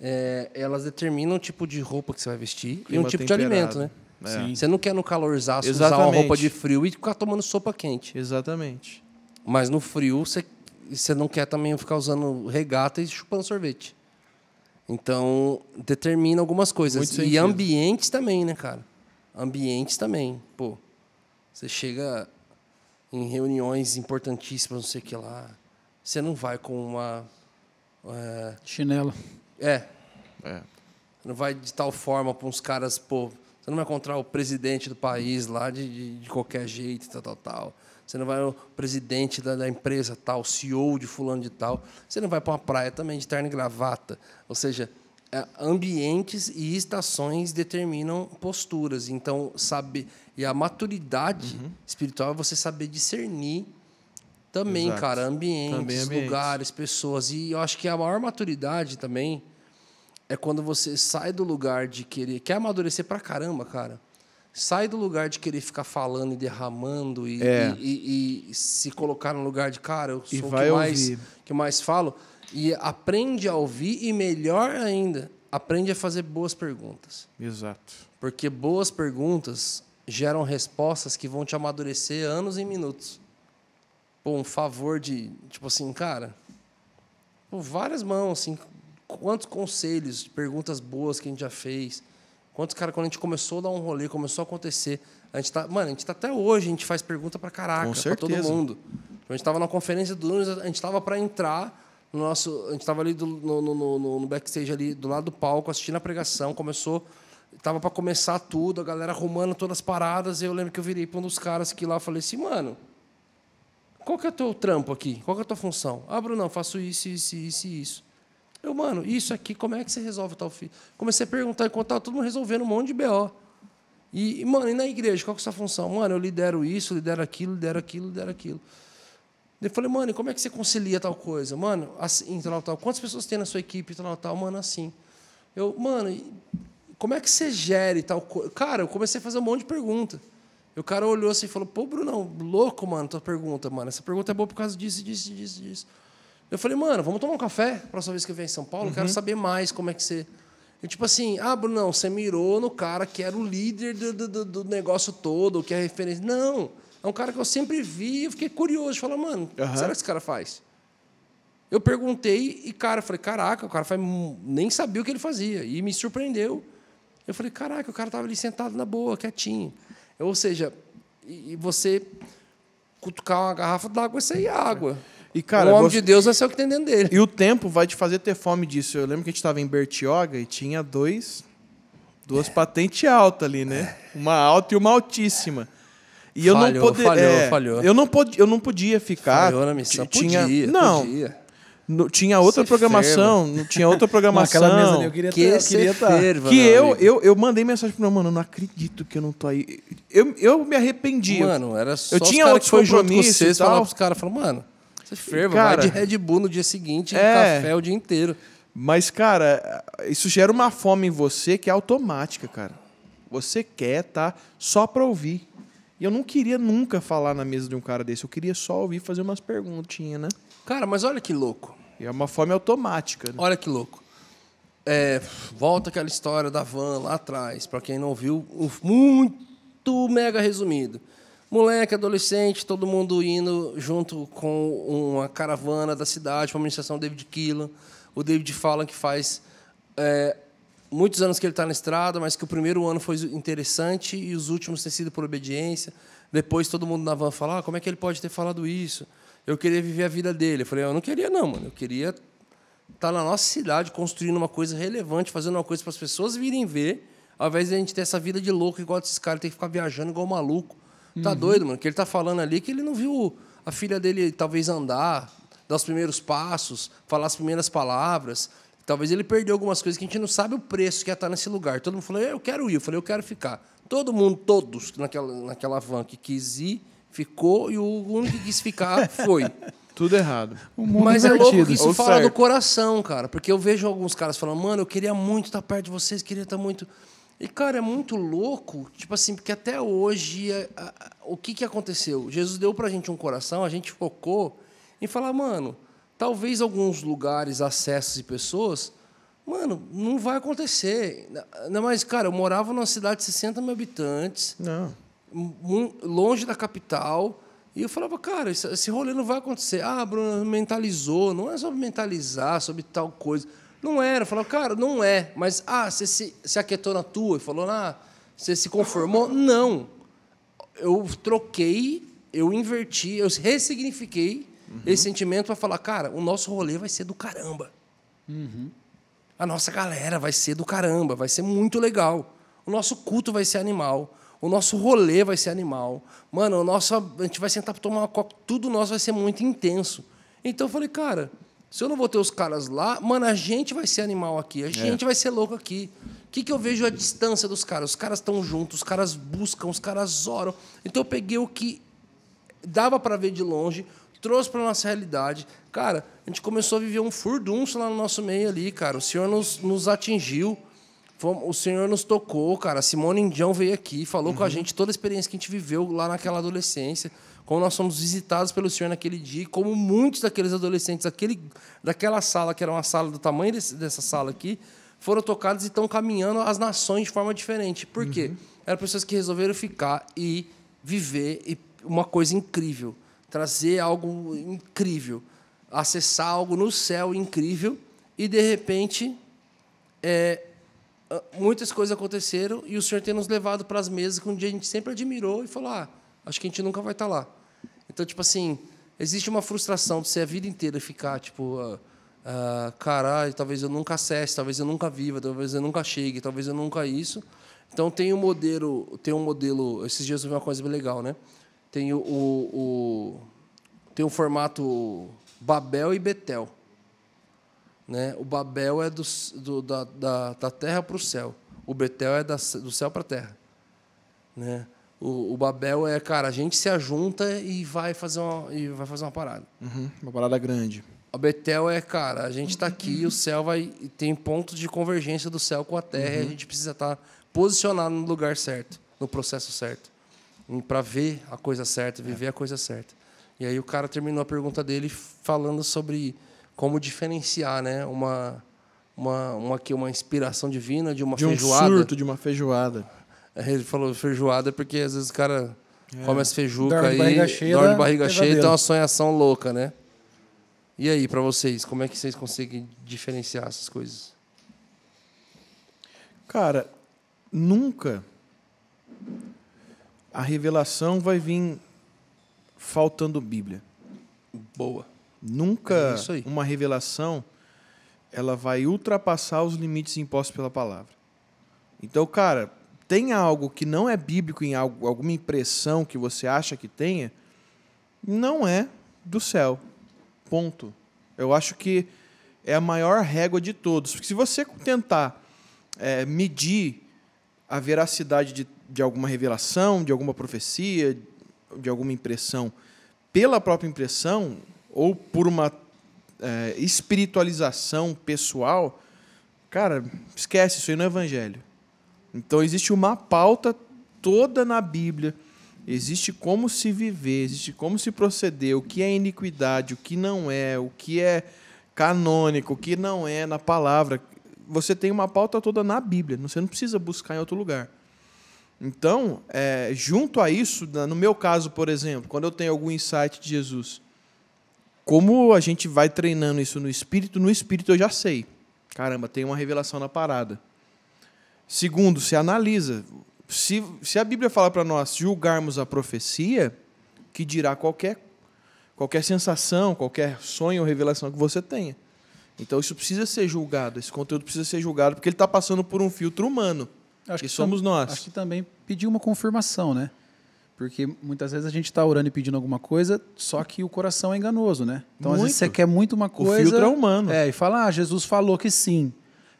é, elas determinam o tipo de roupa que você vai vestir Clima e um tipo temperado. de alimento, né? É. Você não quer no calorzaço Exatamente. usar uma roupa de frio e ficar tomando sopa quente. Exatamente. Mas no frio, você, você não quer também ficar usando regata e chupando sorvete. Então, determina algumas coisas. e ambientes também, né, cara? Ambientes também. Pô, você chega em reuniões importantíssimas, não sei o que lá. Você não vai com uma. É... Chinela. É. é. Não vai de tal forma para uns caras, pô. Você não vai encontrar o presidente do país lá de, de, de qualquer jeito, tal, tal, tal você não vai ao presidente da, da empresa tal, CEO de fulano de tal, você não vai para uma praia também de terno e gravata. Ou seja, é, ambientes e estações determinam posturas. Então, sabe, e a maturidade uhum. espiritual é você saber discernir também, Exato. cara, ambientes, também ambientes, lugares, pessoas. E eu acho que a maior maturidade também é quando você sai do lugar de querer, quer amadurecer para caramba, cara. Sai do lugar de querer ficar falando e derramando e, é. e, e, e se colocar no lugar de, cara, eu sou o que mais, que mais falo. E aprende a ouvir e, melhor ainda, aprende a fazer boas perguntas. Exato. Porque boas perguntas geram respostas que vão te amadurecer anos e minutos. Pô, um favor de, tipo assim, cara, por várias mãos, assim, quantos conselhos, perguntas boas que a gente já fez Quantos caras, quando a gente começou a dar um rolê, começou a acontecer, a gente tá, mano, a gente tá até hoje, a gente faz pergunta para caraca, para todo mundo. A gente tava na conferência do Nunes, a gente tava para entrar no nosso, a gente tava ali do, no, no, no, no, backstage ali do lado do palco assistindo a pregação, começou, tava para começar tudo, a galera arrumando todas as paradas, eu lembro que eu virei para um dos caras que lá falei assim, mano, qual que é o teu trampo aqui? Qual que é a tua função? Ah, Bruno, não, faço isso, isso, isso, isso. Eu, mano, isso aqui, como é que você resolve tal filho? Comecei a perguntar enquanto estava todo mundo resolvendo um monte de BO. E, mano, e na igreja, qual que é a sua função? Mano, eu lidero isso, lidero aquilo, lidero aquilo, lidero aquilo. Eu falei, mano, e como é que você concilia tal coisa? Mano, assim, tal, tal. Quantas pessoas tem na sua equipe, tal, tal? Mano, assim. Eu, mano, como é que você gere tal coisa? Cara, eu comecei a fazer um monte de pergunta. E o cara olhou assim e falou, pô, Brunão, louco, mano, tua pergunta, mano. Essa pergunta é boa por causa disso, disso, disso, disso. Eu falei, mano, vamos tomar um café próxima vez que eu vier em São Paulo? Uhum. Quero saber mais como é que você. tipo assim, ah, Bruno, não, você mirou no cara que era o líder do, do, do negócio todo, que é referência. Não, é um cara que eu sempre vi eu fiquei curioso. Falei, mano, uhum. será que esse cara faz? Eu perguntei e, cara, eu falei, caraca, o cara faz... nem sabia o que ele fazia. E me surpreendeu. Eu falei, caraca, o cara estava ali sentado na boa, quietinho. Ou seja, e, você cutucar uma garrafa d'água, isso aí é
água. É. E, cara, o homem você... de Deus vai ser o que tem dentro dele. E o tempo vai te fazer ter fome disso. Eu lembro que a gente estava em Bertioga e tinha dois, duas é. patentes altas ali, né? É. Uma alta e uma altíssima. E falhou, eu não poderia. Falhou, é, falhou. Eu não, pod... eu não podia ficar. Falhou na missão. Tinha... Podia, não. Podia. No, tinha outra ser programação, não tinha outra programação. Naquela mesa ali, eu queria que ter, eu queria tá. ferva, que eu, eu, eu mandei mensagem pro meu mano, não acredito que eu não tô aí. Eu, eu me arrependi. Mano, era só eu tinha foi junto Com vocês, e os falar pros caras, falou, mano, você ferva, cara, vai de Red Bull no dia seguinte é, café o dia inteiro. Mas, cara, isso gera uma fome em você que é automática, cara. Você quer, tá? Só pra ouvir. E eu não queria nunca falar na mesa de um cara desse. Eu queria só ouvir fazer umas perguntinhas, né?
Cara, mas olha que
louco. E é uma fome automática. Né? Olha que louco.
É, volta aquela história da van lá atrás. Para quem não viu, muito mega resumido moleque, adolescente, todo mundo indo junto com uma caravana da cidade, a administração David Keelan. O David fala que faz é, muitos anos que ele está na estrada, mas que o primeiro ano foi interessante e os últimos têm sido por obediência. Depois todo mundo na van fala, ah, como é que ele pode ter falado isso? Eu queria viver a vida dele. Eu falei, eu não queria não, mano. Eu queria estar tá na nossa cidade construindo uma coisa relevante, fazendo uma coisa para as pessoas virem ver, ao invés de a gente ter essa vida de louco igual esses caras, tem que ficar viajando igual maluco Tá uhum. doido, mano? Que ele tá falando ali que ele não viu a filha dele talvez andar, dar os primeiros passos, falar as primeiras palavras. Talvez ele perdeu algumas coisas que a gente não sabe o preço que ia estar tá nesse lugar. Todo mundo falou, eu quero ir. Eu falei, eu quero ficar. Todo mundo, todos naquela, naquela van que quis ir, ficou. E o único que quis ficar foi.
Tudo errado. Mas divertido. é louco que isso Ou fala certo. do
coração, cara. Porque eu vejo alguns caras falando, mano, eu queria muito estar tá perto de vocês, queria estar tá muito... E, cara, é muito louco, tipo assim, porque até hoje, a, a, o que, que aconteceu? Jesus deu para a gente um coração, a gente focou em falar, mano, talvez alguns lugares, acessos e pessoas, mano, não vai acontecer. Não, mas, cara, eu morava numa cidade de 60 mil habitantes, não. longe da capital, e eu falava, cara, esse rolê não vai acontecer. Ah, Bruno, mentalizou. Não é sobre mentalizar, sobre tal coisa. Não era. Falou, cara, não é. Mas, ah, você se, se aquietou na tua e falou, ah, você se conformou? Não. Eu troquei, eu inverti, eu ressignifiquei uhum. esse sentimento para falar, cara, o nosso rolê vai ser do caramba. Uhum. A nossa galera vai ser do caramba, vai ser muito legal. O nosso culto vai ser animal. O nosso rolê vai ser animal. Mano, o nosso, a gente vai sentar para tomar uma coca. Tudo nosso vai ser muito intenso. Então eu falei, cara, se eu não vou ter os caras lá, mano, a gente vai ser animal aqui, a é. gente é. vai ser louco aqui. O que, que eu vejo a distância dos caras? Os caras estão juntos, os caras buscam, os caras oram. Então eu peguei o que dava para ver de longe, trouxe para nossa realidade. Cara, a gente começou a viver um furdunço lá no nosso meio ali, cara. O Senhor nos, nos atingiu, o Senhor nos tocou, cara. Simone Indião veio aqui, falou uhum. com a uhum. gente toda a experiência que a gente viveu lá naquela adolescência como nós somos visitados pelo Senhor naquele dia, e como muitos daqueles adolescentes daquele, daquela sala, que era uma sala do tamanho desse, dessa sala aqui, foram tocados e estão caminhando as nações de forma diferente. Por quê? Uhum. Eram pessoas que resolveram ficar e viver e uma coisa incrível, trazer algo incrível, acessar algo no céu incrível, e de repente. É, muitas coisas aconteceram e o Senhor tem nos levado para as mesas que um dia a gente sempre admirou e falou: ah, acho que a gente nunca vai estar tá lá. Então, tipo assim, existe uma frustração de ser a vida inteira ficar, tipo, ah, ah, caralho, talvez eu nunca acesse, talvez eu nunca viva, talvez eu nunca chegue, talvez eu nunca isso. Então tem um modelo, tem um modelo. Esses dias eu vi uma coisa bem legal, né? Tem o, o tem o um formato Babel e Betel, né? O Babel é do, do da, da, da terra para o céu, o Betel é da, do céu para a terra, né? O, o, Babel é, cara, a gente se ajunta e vai fazer uma, e vai fazer uma parada. Uhum, uma parada grande. A Betel é, cara, a gente está aqui, o céu vai. Tem pontos de convergência do céu com a terra uhum. e a uhum. gente precisa estar tá posicionado no lugar certo, no processo certo. para ver a coisa certa, viver é. a coisa certa. E aí o cara terminou a pergunta dele falando sobre como diferenciar, né? Uma. Uma, uma, uma inspiração divina de uma de feijoada. De um surto de uma feijoada ele falou feijoada é porque às vezes o cara é. come as feijucas aí, barriga cheia, dorme de né? barriga cheia e é uma sonhação louca, né? E aí, para vocês, como é que vocês conseguem diferenciar essas coisas?
Cara, nunca a revelação vai vir faltando Bíblia. Boa. Nunca é uma revelação ela vai ultrapassar os limites impostos pela palavra. Então, cara, tem algo que não é bíblico em algo, alguma impressão que você acha que tenha, não é do céu. Ponto. Eu acho que é a maior régua de todos. Porque se você tentar é, medir a veracidade de, de alguma revelação, de alguma profecia, de alguma impressão, pela própria impressão ou por uma é, espiritualização pessoal, cara, esquece, isso aí no é evangelho. Então existe uma pauta toda na Bíblia. Existe como se viver, existe como se proceder, o que é iniquidade, o que não é, o que é canônico, o que não é na palavra. Você tem uma pauta toda na Bíblia, você não precisa buscar em outro lugar. Então, é, junto a isso, no meu caso, por exemplo, quando eu tenho algum insight de Jesus, como a gente vai treinando isso no espírito, no espírito eu já sei. Caramba, tem uma revelação na parada. Segundo, se analisa. Se, se a Bíblia fala para nós julgarmos a profecia, que dirá qualquer, qualquer sensação, qualquer sonho ou revelação que você tenha. Então isso precisa ser julgado, esse conteúdo precisa ser julgado, porque ele está passando por um filtro humano. Acho que somos nós. Acho que
também pedir uma confirmação, né? Porque muitas vezes a gente está orando e pedindo alguma coisa, só que o coração é enganoso, né? Então, muito. às vezes você quer muito uma coisa. O filtro é humano. É, e fala, ah, Jesus falou que sim.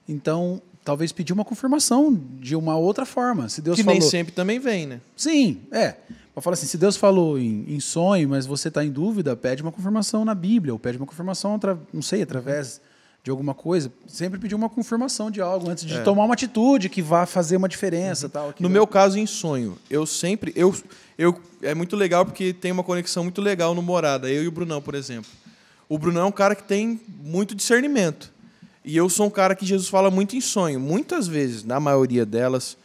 Então, talvez pedir uma confirmação de uma outra forma. Se Deus que falou... nem sempre também vem, né? Sim, é. Para falar assim, se Deus falou em, em sonho, mas você está em dúvida, pede uma confirmação na Bíblia, ou pede uma confirmação, atra... não sei, através de alguma coisa, sempre pedir uma confirmação de algo antes de é. tomar uma atitude que vá fazer uma diferença, uhum. tal. no
meu caso em sonho, eu sempre eu, eu é muito legal porque tem uma conexão muito legal no Morada, eu e o Brunão, por exemplo. O Brunão é um cara que tem muito discernimento. E eu sou um cara que Jesus fala muito em sonho, muitas vezes, na maioria delas,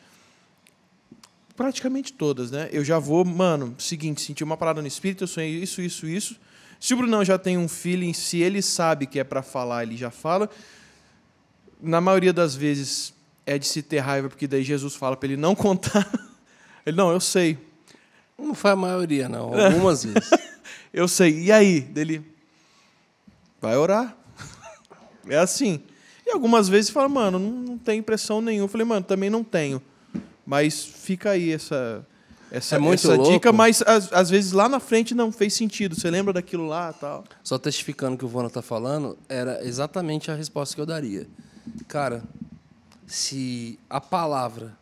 praticamente todas, né? Eu já vou, mano, seguinte, senti uma parada no espírito, eu sonhei isso, isso, isso. Se o Brunão já tem um feeling, se ele sabe que é para falar, ele já fala. Na maioria das vezes é de se ter raiva, porque daí Jesus fala para ele não contar. Ele, não, eu sei. Não foi a maioria, não. Algumas vezes. eu sei. E aí? Dele, vai orar. É assim. E algumas vezes fala, mano, não, não tem impressão nenhuma. falei, mano, também não tenho. Mas fica aí essa essa, é muito essa dica, mas às, vezes lá na frente não fez sentido. Você lembra daquilo lá tal?
Só testificando que o Vona tá falando, era exatamente a resposta que eu daria. Cara, se a palavra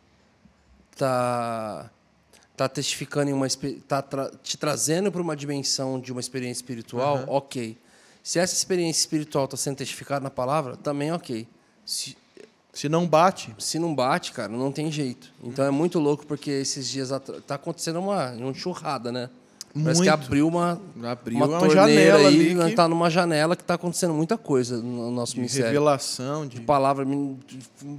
tá tá testificando em uma tá tra te trazendo para uma dimensão de uma experiência espiritual, uhum. OK. Se essa experiência espiritual está sendo testificada na palavra, também é ok. Se, se não bate. Se não bate, cara, não tem jeito. Então é muito louco, porque esses dias está acontecendo uma, enxurrada, né? Muito. Parece que abriu uma,
abriu uma, uma janela
aí, ali que... tá numa janela que está acontecendo muita coisa no nosso de ministério. Revelação, de... de palavra,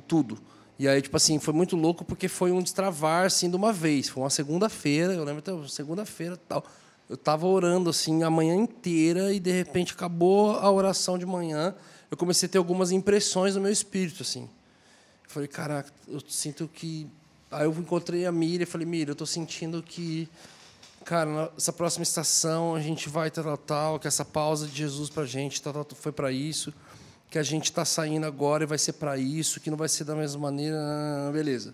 tudo. E aí, tipo assim, foi muito louco porque foi um destravar, assim, de uma vez. Foi uma segunda-feira, eu lembro até segunda-feira tal. Eu estava orando assim a manhã inteira e de repente acabou a oração de manhã. Eu comecei a ter algumas impressões no meu espírito assim. Eu falei, caraca, eu sinto que. Aí eu encontrei a Mira e falei, Mira, eu estou sentindo que, cara, essa próxima estação a gente vai tal, tal, tal que essa pausa de Jesus para a gente tal, tal, foi para isso, que a gente está saindo agora e vai ser para isso, que não vai ser da mesma maneira, beleza.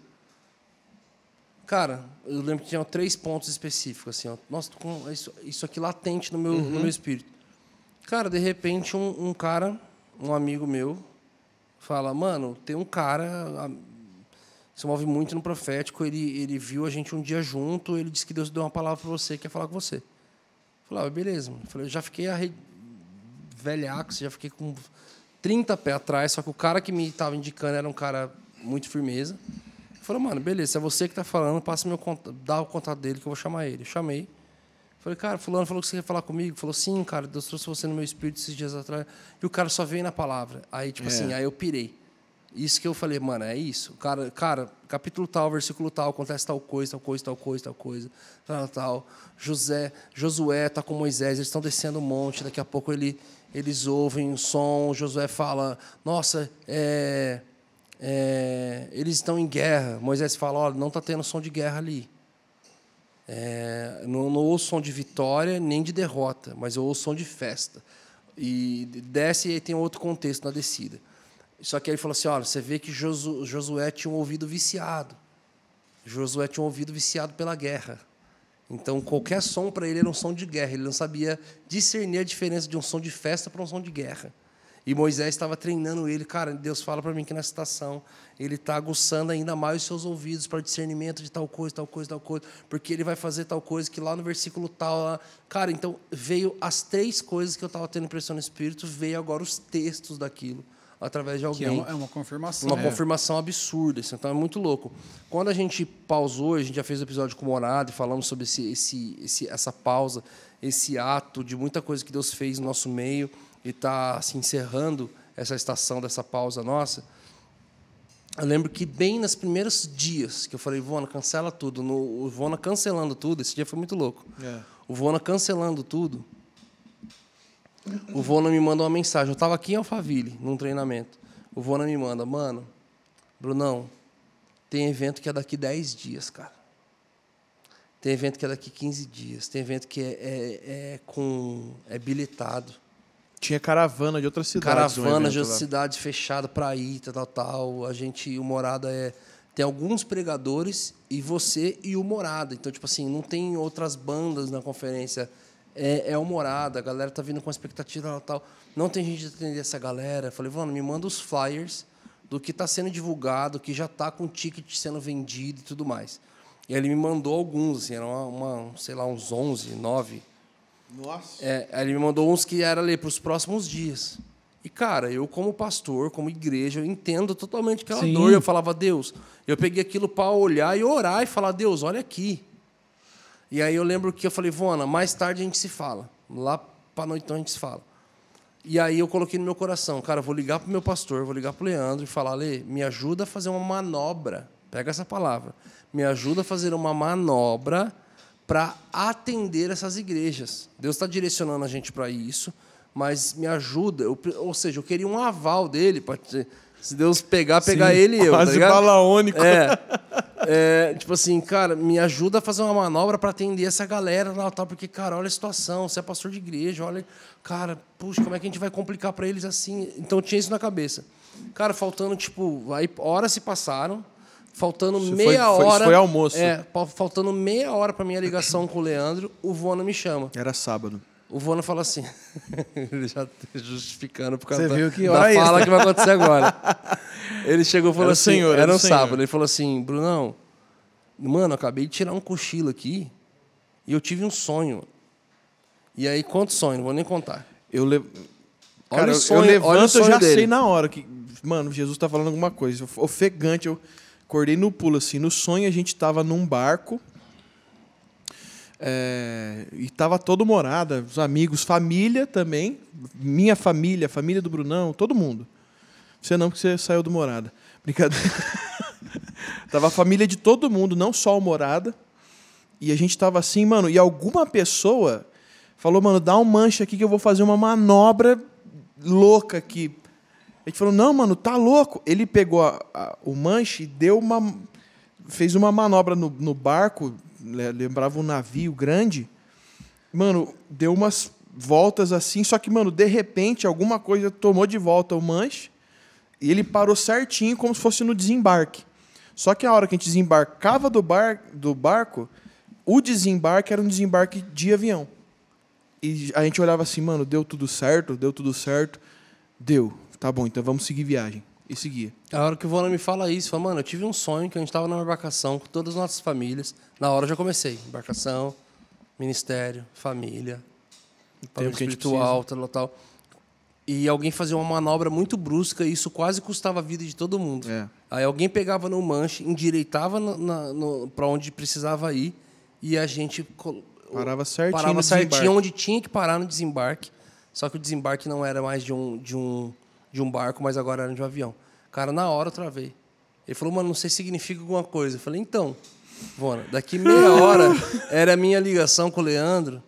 Cara, eu lembro que tinha três pontos específicos, assim, ó. Nossa, com isso, isso aqui latente no meu, uhum. no meu espírito. Cara, de repente, um, um, cara, um amigo meu, fala, mano, tem um cara, se move muito no profético, ele, ele viu a gente um dia junto, ele disse que Deus deu uma palavra para você, quer falar com você. Eu falei, ah, beleza. falei, já fiquei arre... velhaco, já fiquei com 30 pés atrás, só que o cara que me estava indicando era um cara muito firmeza falei, mano, beleza, é você que tá falando, passa meu contato, dá o contato dele que eu vou chamar ele. Chamei. Falei, cara, fulano falou que você quer falar comigo. Falou, sim, cara, Deus trouxe você no meu espírito esses dias atrás. E o cara só veio na palavra. Aí, tipo é. assim, aí eu pirei. Isso que eu falei, mano, é isso. Cara, cara, capítulo tal, versículo tal, acontece tal coisa, tal coisa, tal coisa, tal coisa, tal, tal. José, Josué tá com Moisés, eles estão descendo o um monte, daqui a pouco ele, eles ouvem um som, Josué fala, nossa, é é, eles estão em guerra. Moisés fala: olha, não está tendo som de guerra ali. É, não, não ouço som de vitória nem de derrota, mas eu ouço som de festa. E desce e aí tem outro contexto na descida. Só que aí ele falou assim: olha, você vê que Josué tinha um ouvido viciado. Josué tinha um ouvido viciado pela guerra. Então, qualquer som para ele era um som de guerra. Ele não sabia discernir a diferença de um som de festa para um som de guerra. E Moisés estava treinando ele. Cara, Deus fala para mim que na citação ele está aguçando ainda mais os seus ouvidos para discernimento de tal coisa, tal coisa, tal coisa, porque ele vai fazer tal coisa que lá no versículo tal. Lá... Cara, então veio as três coisas que eu estava tendo impressão no Espírito, veio agora os textos daquilo através de é alguém. É uma, é, uma, confirmação. Uma é. confirmação absurda. Isso, assim, então é muito louco. Quando a gente pausou, a gente já fez o um episódio com o Morado e falamos sobre esse, esse, esse, essa pausa, esse ato de muita coisa que Deus fez no nosso meio e está se assim, encerrando essa estação dessa pausa nossa, eu lembro que bem nos primeiros dias que eu falei, Vona, cancela tudo. No, o Vona cancelando tudo, esse dia foi muito louco. É. O Vona cancelando tudo. O Vona me manda uma mensagem. Eu estava aqui em Alphaville, num treinamento. O Vona me manda, mano, Brunão, tem evento que é daqui 10 dias, cara. Tem evento que é daqui 15 dias. Tem evento que é, é, é com, é bilhetado.
Tinha caravana de outras cidades. Caravana de outras
cidades fechada para ir, tal, tal, tal. A gente, o Morada é. Tem alguns pregadores e você e o Morada. Então, tipo assim, não tem outras bandas na conferência. É, é o Morada, a galera tá vindo com expectativa tal, tal. Não tem gente de atender essa galera. Eu falei, mano, me manda os flyers do que está sendo divulgado, que já está com ticket sendo vendido e tudo mais. E ele me mandou alguns, assim, eram uma, uma, sei lá, uns 11, 9 nossa. É, ele me mandou uns que era ler para os próximos dias. E, cara, eu, como pastor, como igreja, eu entendo totalmente aquela Sim. dor. Eu falava, Deus, eu peguei aquilo para olhar e orar e falar, Deus, olha aqui. E aí eu lembro que eu falei, Vona, mais tarde a gente se fala. Lá para noite então a gente se fala. E aí eu coloquei no meu coração, cara, vou ligar para o meu pastor, vou ligar para o Leandro e falar, Lê, me ajuda a fazer uma manobra. Pega essa palavra. Me ajuda a fazer uma manobra para atender essas igrejas. Deus está direcionando a gente para isso, mas me ajuda. Eu, ou seja, eu queria um aval dele para se Deus pegar, pegar Sim, ele e eu. Tá quase tá balaônico. É, é, tipo assim, cara, me ajuda a fazer uma manobra para atender essa galera lá, tal, tá? porque, cara, olha a situação, você é pastor de igreja, olha. Cara, puxa, como é que a gente vai complicar para eles assim? Então eu tinha isso na cabeça. Cara, faltando, tipo, aí horas se passaram, faltando Isso meia foi, hora. Foi almoço. É, faltando meia hora para minha ligação com o Leandro, o Vona me chama. Era sábado. O Vona fala assim, ele já tá justificando por causa Você da, viu que da é fala que vai acontecer agora. Ele chegou e falou era assim, senhor, era, era um senhor. sábado, ele falou assim, Brunão, mano, acabei de tirar um cochilo aqui e eu tive um sonho. E aí, quanto sonho? Não vou nem contar.
Eu levo... Cara, olha o sonho, eu levanto, olha o sonho eu já dele. sei na hora que... Mano, Jesus tá falando alguma coisa. Ofegante, eu acordei no pulo, assim. No sonho, a gente estava num barco. É, e estava todo morada, os amigos, família também. Minha família, família do Brunão, todo mundo. Você não, porque você saiu do morada. Brincadeira. tava a família de todo mundo, não só o morada. E a gente estava assim, mano, e alguma pessoa falou, mano, dá um manche aqui que eu vou fazer uma manobra louca aqui. A gente falou, não, mano, tá louco. Ele pegou a, a, o manche e deu uma. fez uma manobra no, no barco, lembrava um navio grande. Mano, deu umas voltas assim, só que, mano, de repente alguma coisa tomou de volta o manche e ele parou certinho, como se fosse no desembarque. Só que a hora que a gente desembarcava do, bar, do barco, o desembarque era um desembarque de avião. E a gente olhava assim, mano, deu tudo certo, deu tudo certo, deu Tá bom, então vamos seguir viagem. E seguir A hora que o
Vona me fala isso, fala, mano, eu tive um sonho que a gente estava numa embarcação com todas as nossas famílias. Na hora eu já comecei. Embarcação, ministério, família, tempo espiritual, tal, tal. E alguém fazia uma manobra muito brusca e isso quase custava a vida de todo mundo. É. Aí alguém pegava no manche, endireitava para onde precisava ir e a gente parava certinho, parava certinho onde tinha que parar no desembarque. Só que o desembarque não era mais de um, de um de um barco, mas agora era de um avião. Cara, na hora eu travei. Ele falou, mano, não sei se significa alguma coisa. Eu falei, então, Vona, daqui meia hora era a minha ligação com o Leandro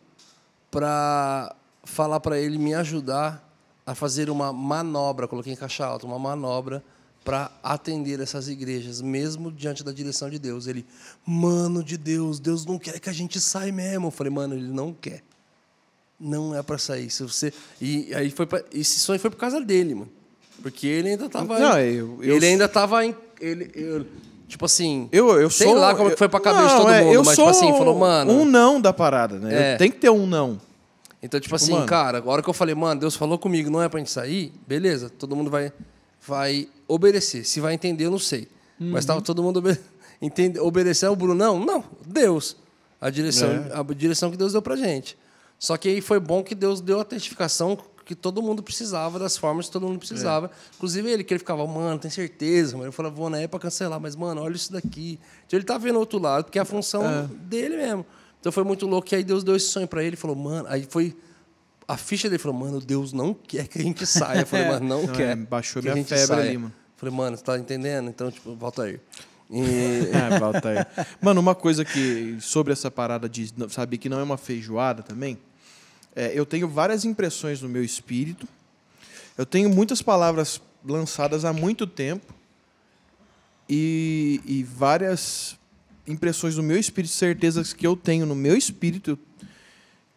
para falar para ele me ajudar a fazer uma manobra, coloquei em caixa alta, uma manobra para atender essas igrejas, mesmo diante da direção de Deus. Ele, mano de Deus, Deus não quer que a gente saia mesmo. Eu falei, mano, ele não quer não é para sair. Se você e aí foi pra... esse sonho foi por causa dele, mano. Porque ele ainda tava Não, eu, eu ele ainda tava em ele eu... tipo assim, eu, eu sei sou, lá como é eu, foi para cabeça não, de todo é, mundo, eu mas sou tipo assim, falou, mano, um
não da parada, né? É. Tem que ter um não. Então, tipo, tipo assim, mano...
cara, a hora que eu falei, mano, Deus falou comigo, não é pra gente sair, beleza, todo mundo vai, vai obedecer. Se vai entender, eu não sei. Uhum. Mas tava uhum. todo mundo obe... Entende... obedecer ao Brunão? Não, Deus. A direção, é. a direção que Deus deu pra gente. Só que aí foi bom que Deus deu a testificação que todo mundo precisava, das formas que todo mundo precisava. É. Inclusive ele, que ele ficava, mano, tem certeza, mano. Eu falava, vou na época cancelar, mas, mano, olha isso daqui. Então ele tá vendo outro lado, porque é a função é. dele mesmo. Então foi muito louco. E aí Deus deu esse sonho para ele, falou, mano, aí foi. A ficha dele falou, mano, Deus
não quer que a gente saia. Eu falei, é. mano, não, quer. É, baixou que minha a gente febre saia. ali, mano.
Eu falei, mano, você tá entendendo?
Então, tipo, volta aí. E... é, volta aí. Mano, uma coisa que. Sobre essa parada de. Sabe, que não é uma feijoada também é, eu tenho várias impressões no meu espírito. Eu tenho muitas palavras lançadas há muito tempo e, e várias impressões do meu espírito, certezas que eu tenho no meu espírito.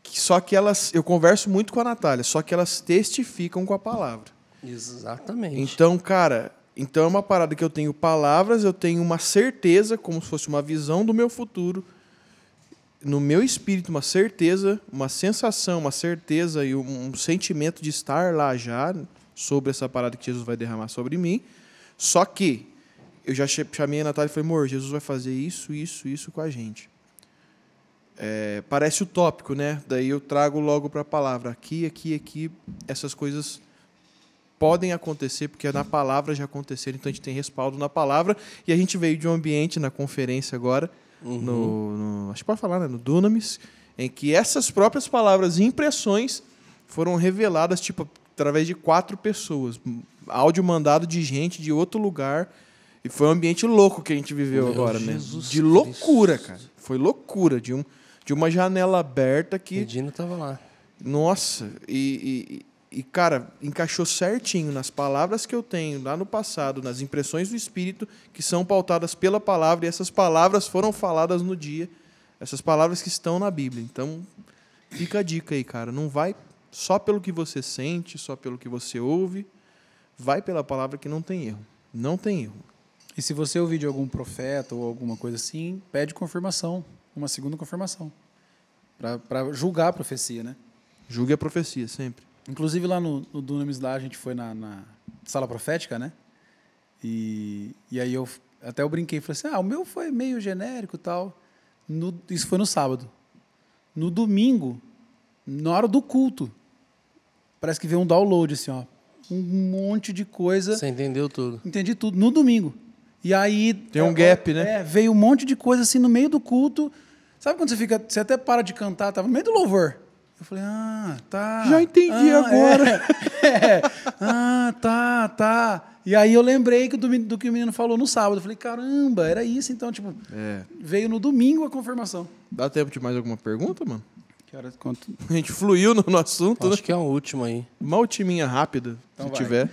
Que só que elas, eu converso muito com a Natália, só que elas testificam com a palavra. Exatamente. Então, cara, então é uma parada que eu tenho palavras, eu tenho uma certeza, como se fosse uma visão do meu futuro no meu espírito uma certeza, uma sensação, uma certeza e um, um sentimento de estar lá já sobre essa parada que Jesus vai derramar sobre mim. Só que eu já chamei a Natália e falei, amor, Jesus vai fazer isso, isso, isso com a gente. É, parece utópico, né? Daí eu trago logo para a palavra. Aqui, aqui, aqui, essas coisas podem acontecer, porque é na palavra já aconteceram, então a gente tem respaldo na palavra. E a gente veio de um ambiente, na conferência agora, uhum. no, no, Acho que pode falar, né? No Dunamis, em que essas próprias palavras e impressões foram reveladas, tipo, através de quatro pessoas. Áudio mandado de gente de outro lugar. E foi um ambiente louco que a gente viveu Meu agora, Jesus né? De loucura, cara. Foi loucura. De, um, de uma janela aberta que. Dino tava lá. Nossa, e, e e, cara, encaixou certinho nas palavras que eu tenho lá no passado, nas impressões do espírito, que são pautadas pela palavra, e essas palavras foram faladas no dia, essas palavras que estão na Bíblia. Então, fica a dica aí, cara. Não vai só pelo que você sente, só pelo que você ouve. Vai pela palavra que não tem erro. Não tem erro.
E se você ouvir de algum profeta ou alguma coisa assim, pede confirmação, uma segunda confirmação, para julgar a profecia, né?
Julgue a profecia sempre.
Inclusive lá no, no Dunamis lá a gente foi na, na sala profética, né? E, e aí eu até eu brinquei, falei assim, ah, o meu foi meio genérico tal. No, isso foi no sábado. No domingo, na hora do culto, parece que veio um download, assim, ó. Um monte de coisa. Você entendeu tudo. Entendi tudo, no domingo. E aí... Tem um é, gap, né? É, veio um monte de coisa, assim, no meio do culto. Sabe quando você fica... Você até para de cantar, tava tá? no meio do louvor. Eu falei, ah, tá. Já entendi ah, agora. É, é, ah, tá, tá. E aí eu lembrei do, do que o menino falou no sábado. Eu falei, caramba, era isso. Então, tipo, é. veio no domingo a confirmação. Dá
tempo de mais alguma pergunta, mano? Que quanto... A gente fluiu no, no assunto, Acho né? que é a última aí. Uma ultiminha rápida, então se vai. tiver.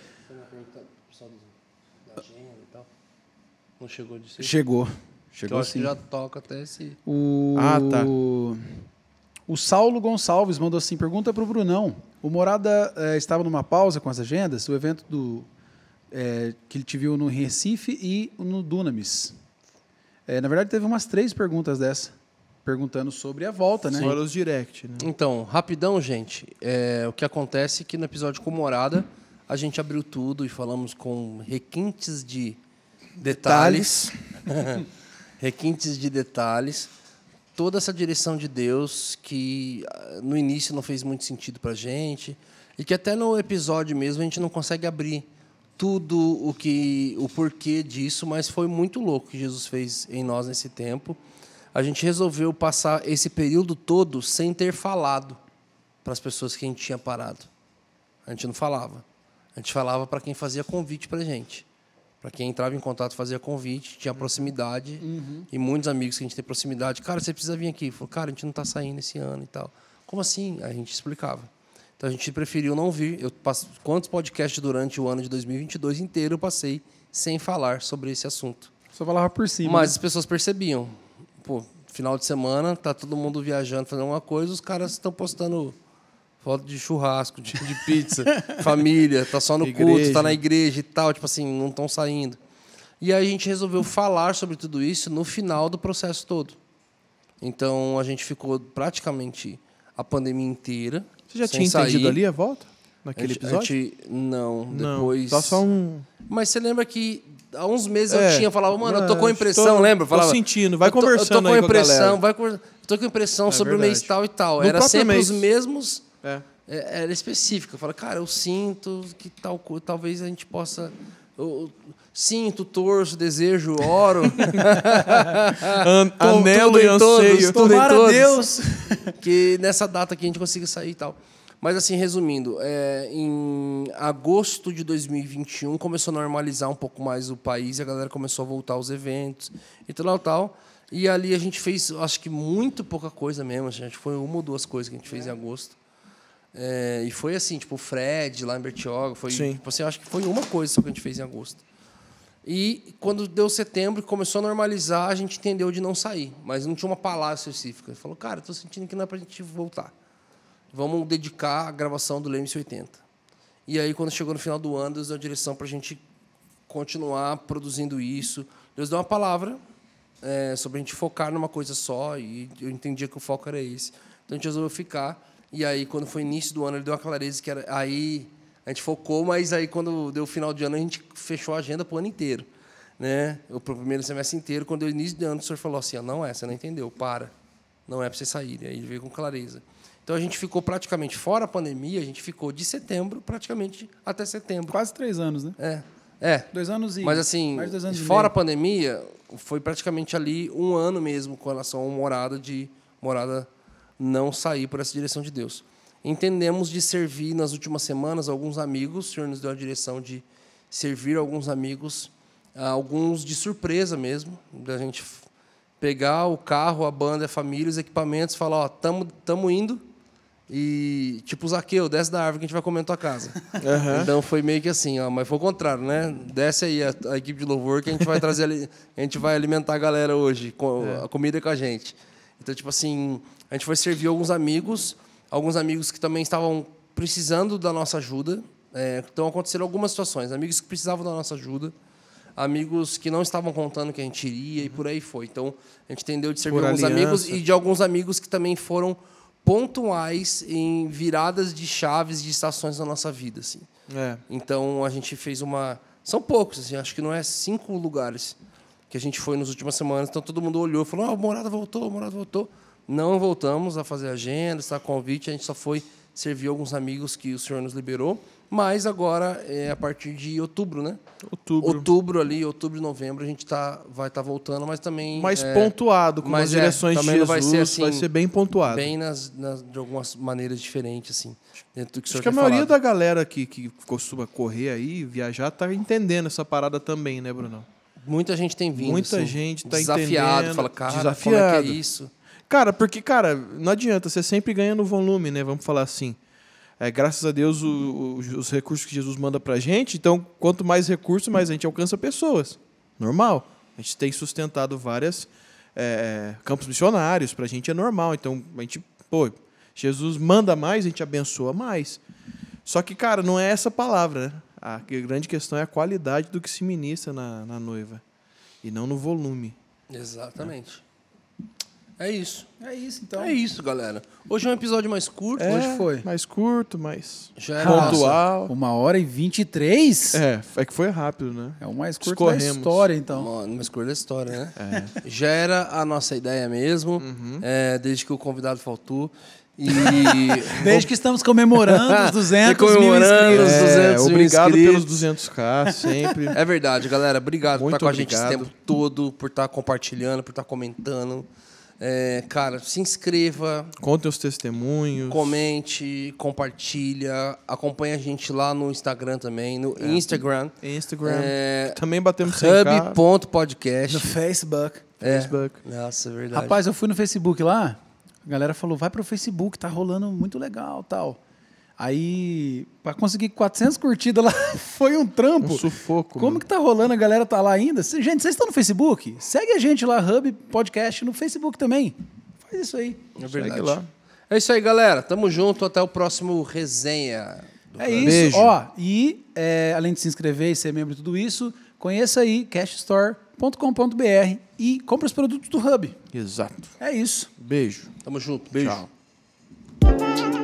Não chegou de ser. Chegou. Chegou assim. já toca até esse.
O... Ah, tá. O Saulo Gonçalves mandou assim: pergunta para o Brunão. O Morada é, estava numa pausa com as agendas, o evento do é, que ele te viu no Recife e no Dunamis. É, na verdade, teve umas três perguntas dessa, perguntando sobre a volta, né? Sobre os
direct, né?
Então, rapidão, gente. o que acontece é que no episódio com Morada, a gente abriu tudo e falamos com requintes de detalhes. detalhes. requintes de detalhes toda essa direção de Deus que ah, no início não fez muito sentido para a gente e que até no episódio mesmo a gente não consegue abrir tudo o que o porquê disso, mas foi muito louco que Jesus fez em nós nesse tempo. A gente resolveu passar esse período todo sem ter falado para as pessoas que a gente tinha parado. A gente não falava. A gente falava para quem fazia convite para a gente para quem entrava em contato fazia convite, tinha uhum. proximidade. Uhum. E muitos amigos que a gente tem proximidade, cara, você precisa vir aqui. Falou, cara, a gente não está saindo esse ano e tal. Como assim? A gente explicava. Então a gente preferiu não vir. Eu passo, quantos podcasts durante o ano de 2022 inteiro eu passei sem falar sobre esse assunto?
Só falava por cima. Mas né? as
pessoas percebiam. Pô, final de semana, tá todo mundo viajando, fazendo alguma coisa, os caras estão postando foto de churrasco, de, de pizza, família, tá só no igreja. culto, tá na igreja e tal, tipo assim, não estão saindo. E aí a gente resolveu falar sobre tudo isso no final do processo todo. Então a gente ficou praticamente a pandemia inteira. Você já tinha sair. entendido ali a volta? Naquele a gente, episódio? A gente, não, depois. Só tá só um. Mas você lembra que há uns meses é, eu tinha, falava, mano, eu tô com é, impressão, tô, lembra? falava, tô sentindo, vai eu tô, conversando. Eu tô com impressão, com vai tô com
impressão é sobre verdade. o mês tal e tal. No Era sempre mês. os
mesmos é. é. era específica. Fala, cara, eu sinto que tal talvez a gente possa. Eu, sinto, torço, desejo, oro. anelo e anseio. tomara Deus que nessa data que a gente consiga sair e tal. Mas assim, resumindo, é, em agosto de 2021 começou a normalizar um pouco mais o país, a galera começou a voltar aos eventos e tal, tal. E ali a gente fez, acho que muito pouca coisa mesmo, A assim, gente foi uma ou duas coisas que a gente fez é. em agosto. É, e foi assim, tipo, o Fred lá em Bertioga, foi, Sim. tipo assim, acho que foi uma coisa só que a gente fez em agosto. E quando deu setembro, começou a normalizar, a gente entendeu de não sair, mas não tinha uma palavra específica. Falou, cara, estou sentindo que não é para a gente voltar. Vamos dedicar a gravação do Leme 80. E aí, quando chegou no final do ano, Deus deu a direção para a gente continuar produzindo isso. Deus deu uma palavra é, sobre a gente focar numa coisa só, e eu entendia que o foco era esse. Então a gente resolveu ficar. E aí, quando foi início do ano, ele deu uma clareza que era. Aí a gente focou, mas aí, quando deu o final de ano, a gente fechou a agenda para o ano inteiro. Né? O primeiro semestre inteiro, quando deu início de ano, o senhor falou assim: não é, você não entendeu, para. Não é para você sair. E aí ele veio com clareza. Então a gente ficou praticamente fora a pandemia, a gente ficou de setembro praticamente até setembro. Quase três anos, né? É. É. Dois anos e. Mas assim, anos fora a pandemia, foi praticamente ali um ano mesmo com relação a morada de morada não sair por essa direção de Deus. Entendemos de servir nas últimas semanas alguns amigos, o Senhor nos deu a direção de servir alguns amigos, ah, alguns de surpresa mesmo, da gente pegar o carro, a banda, a família, os equipamentos, falar, ó, tamo, tamo indo, e tipo, Zaqueu, desce da árvore que a gente vai comer em tua casa. Uhum. Então foi meio que assim, ó, mas foi o contrário, né? Desce aí a, a equipe de louvor que a gente vai trazer a gente vai alimentar a galera hoje, com, é. a comida com a gente. Então, tipo assim, a gente foi servir alguns amigos, alguns amigos que também estavam precisando da nossa ajuda. É, então aconteceram algumas situações, amigos que precisavam da nossa ajuda, amigos que não estavam contando que a gente iria e por aí foi. Então a gente entendeu de servir por alguns aliança. amigos e de alguns amigos que também foram pontuais em viradas de chaves de estações da nossa vida, assim. É. Então a gente fez uma, são poucos, assim, acho que não é cinco lugares que a gente foi nas últimas semanas. Então todo mundo olhou, falou: "Ah, a morada voltou, a morada voltou". Não voltamos a fazer agenda, está convite, a gente só foi servir alguns amigos que o senhor nos liberou, mas agora é a partir de outubro, né? Outubro. Outubro ali, outubro, novembro, a gente tá, vai estar tá voltando, mas também mais é, pontuado com as é, direções é, de Jesus, vai ser, assim, vai ser bem pontuado. Bem nas, nas, de algumas maneiras diferentes assim,
dentro do que Acho o que a maioria falado. da galera que que costuma correr aí, viajar, tá entendendo essa parada também, né, Bruno?
Muita gente tem vindo, muita assim, gente tá desafiado, entendendo, fala cara, desafiado. como é que é isso?
Cara, porque, cara, não adianta, você sempre ganha no volume, né? Vamos falar assim. É, graças a Deus, o, o, os recursos que Jesus manda pra gente, então, quanto mais recurso, mais a gente alcança pessoas. Normal. A gente tem sustentado várias é, é, campos missionários, pra gente é normal. Então, a gente, pô, Jesus manda mais, a gente abençoa mais. Só que, cara, não é essa palavra, né? A grande questão é a qualidade do que se ministra na, na noiva e não no volume.
Exatamente. Né? É isso. É isso, então. É isso, galera. Hoje é um episódio mais curto. É, hoje foi.
Mais curto, mais Já era pontual.
Nossa, uma hora e vinte e três? É, é que foi rápido, né? É o mais curto Escorremos. da história, então. O mais curto da história, né? É. Já
era a nossa ideia mesmo, uhum. é, desde que o convidado faltou. E... Desde que estamos comemorando os 200 comemorando é, mil inscritos. É, 200 obrigado mil inscritos. pelos 200k, sempre. É verdade, galera. Obrigado Muito por estar com a gente esse tempo todo, por estar compartilhando, por estar comentando. É, cara, se inscreva.
Contem os testemunhos.
Comente, compartilha. Acompanhe a gente lá no Instagram também. No é. Instagram. Instagram. É, também batemos
Hub.podcast. No Facebook. É. Facebook. Nossa, é verdade. Rapaz, eu fui no Facebook lá. A galera falou, vai pro Facebook, tá rolando muito legal tal. Aí, para conseguir 400 curtidas lá, foi um trampo. Um sufoco. Como mano. Né? que tá rolando? A galera tá lá ainda? Cê, gente, vocês estão no Facebook? Segue a gente lá, Hub Podcast, no Facebook também. Faz isso aí. É verdade. Segue lá. É isso aí,
galera. Tamo junto. Até o próximo resenha. É isso. Beijo. Ó,
e é, além de se inscrever e ser membro de tudo isso, conheça aí cashstore.com.br e compre os produtos do Hub. Exato. É isso. Beijo.
Tamo junto. Beijo. Tchau.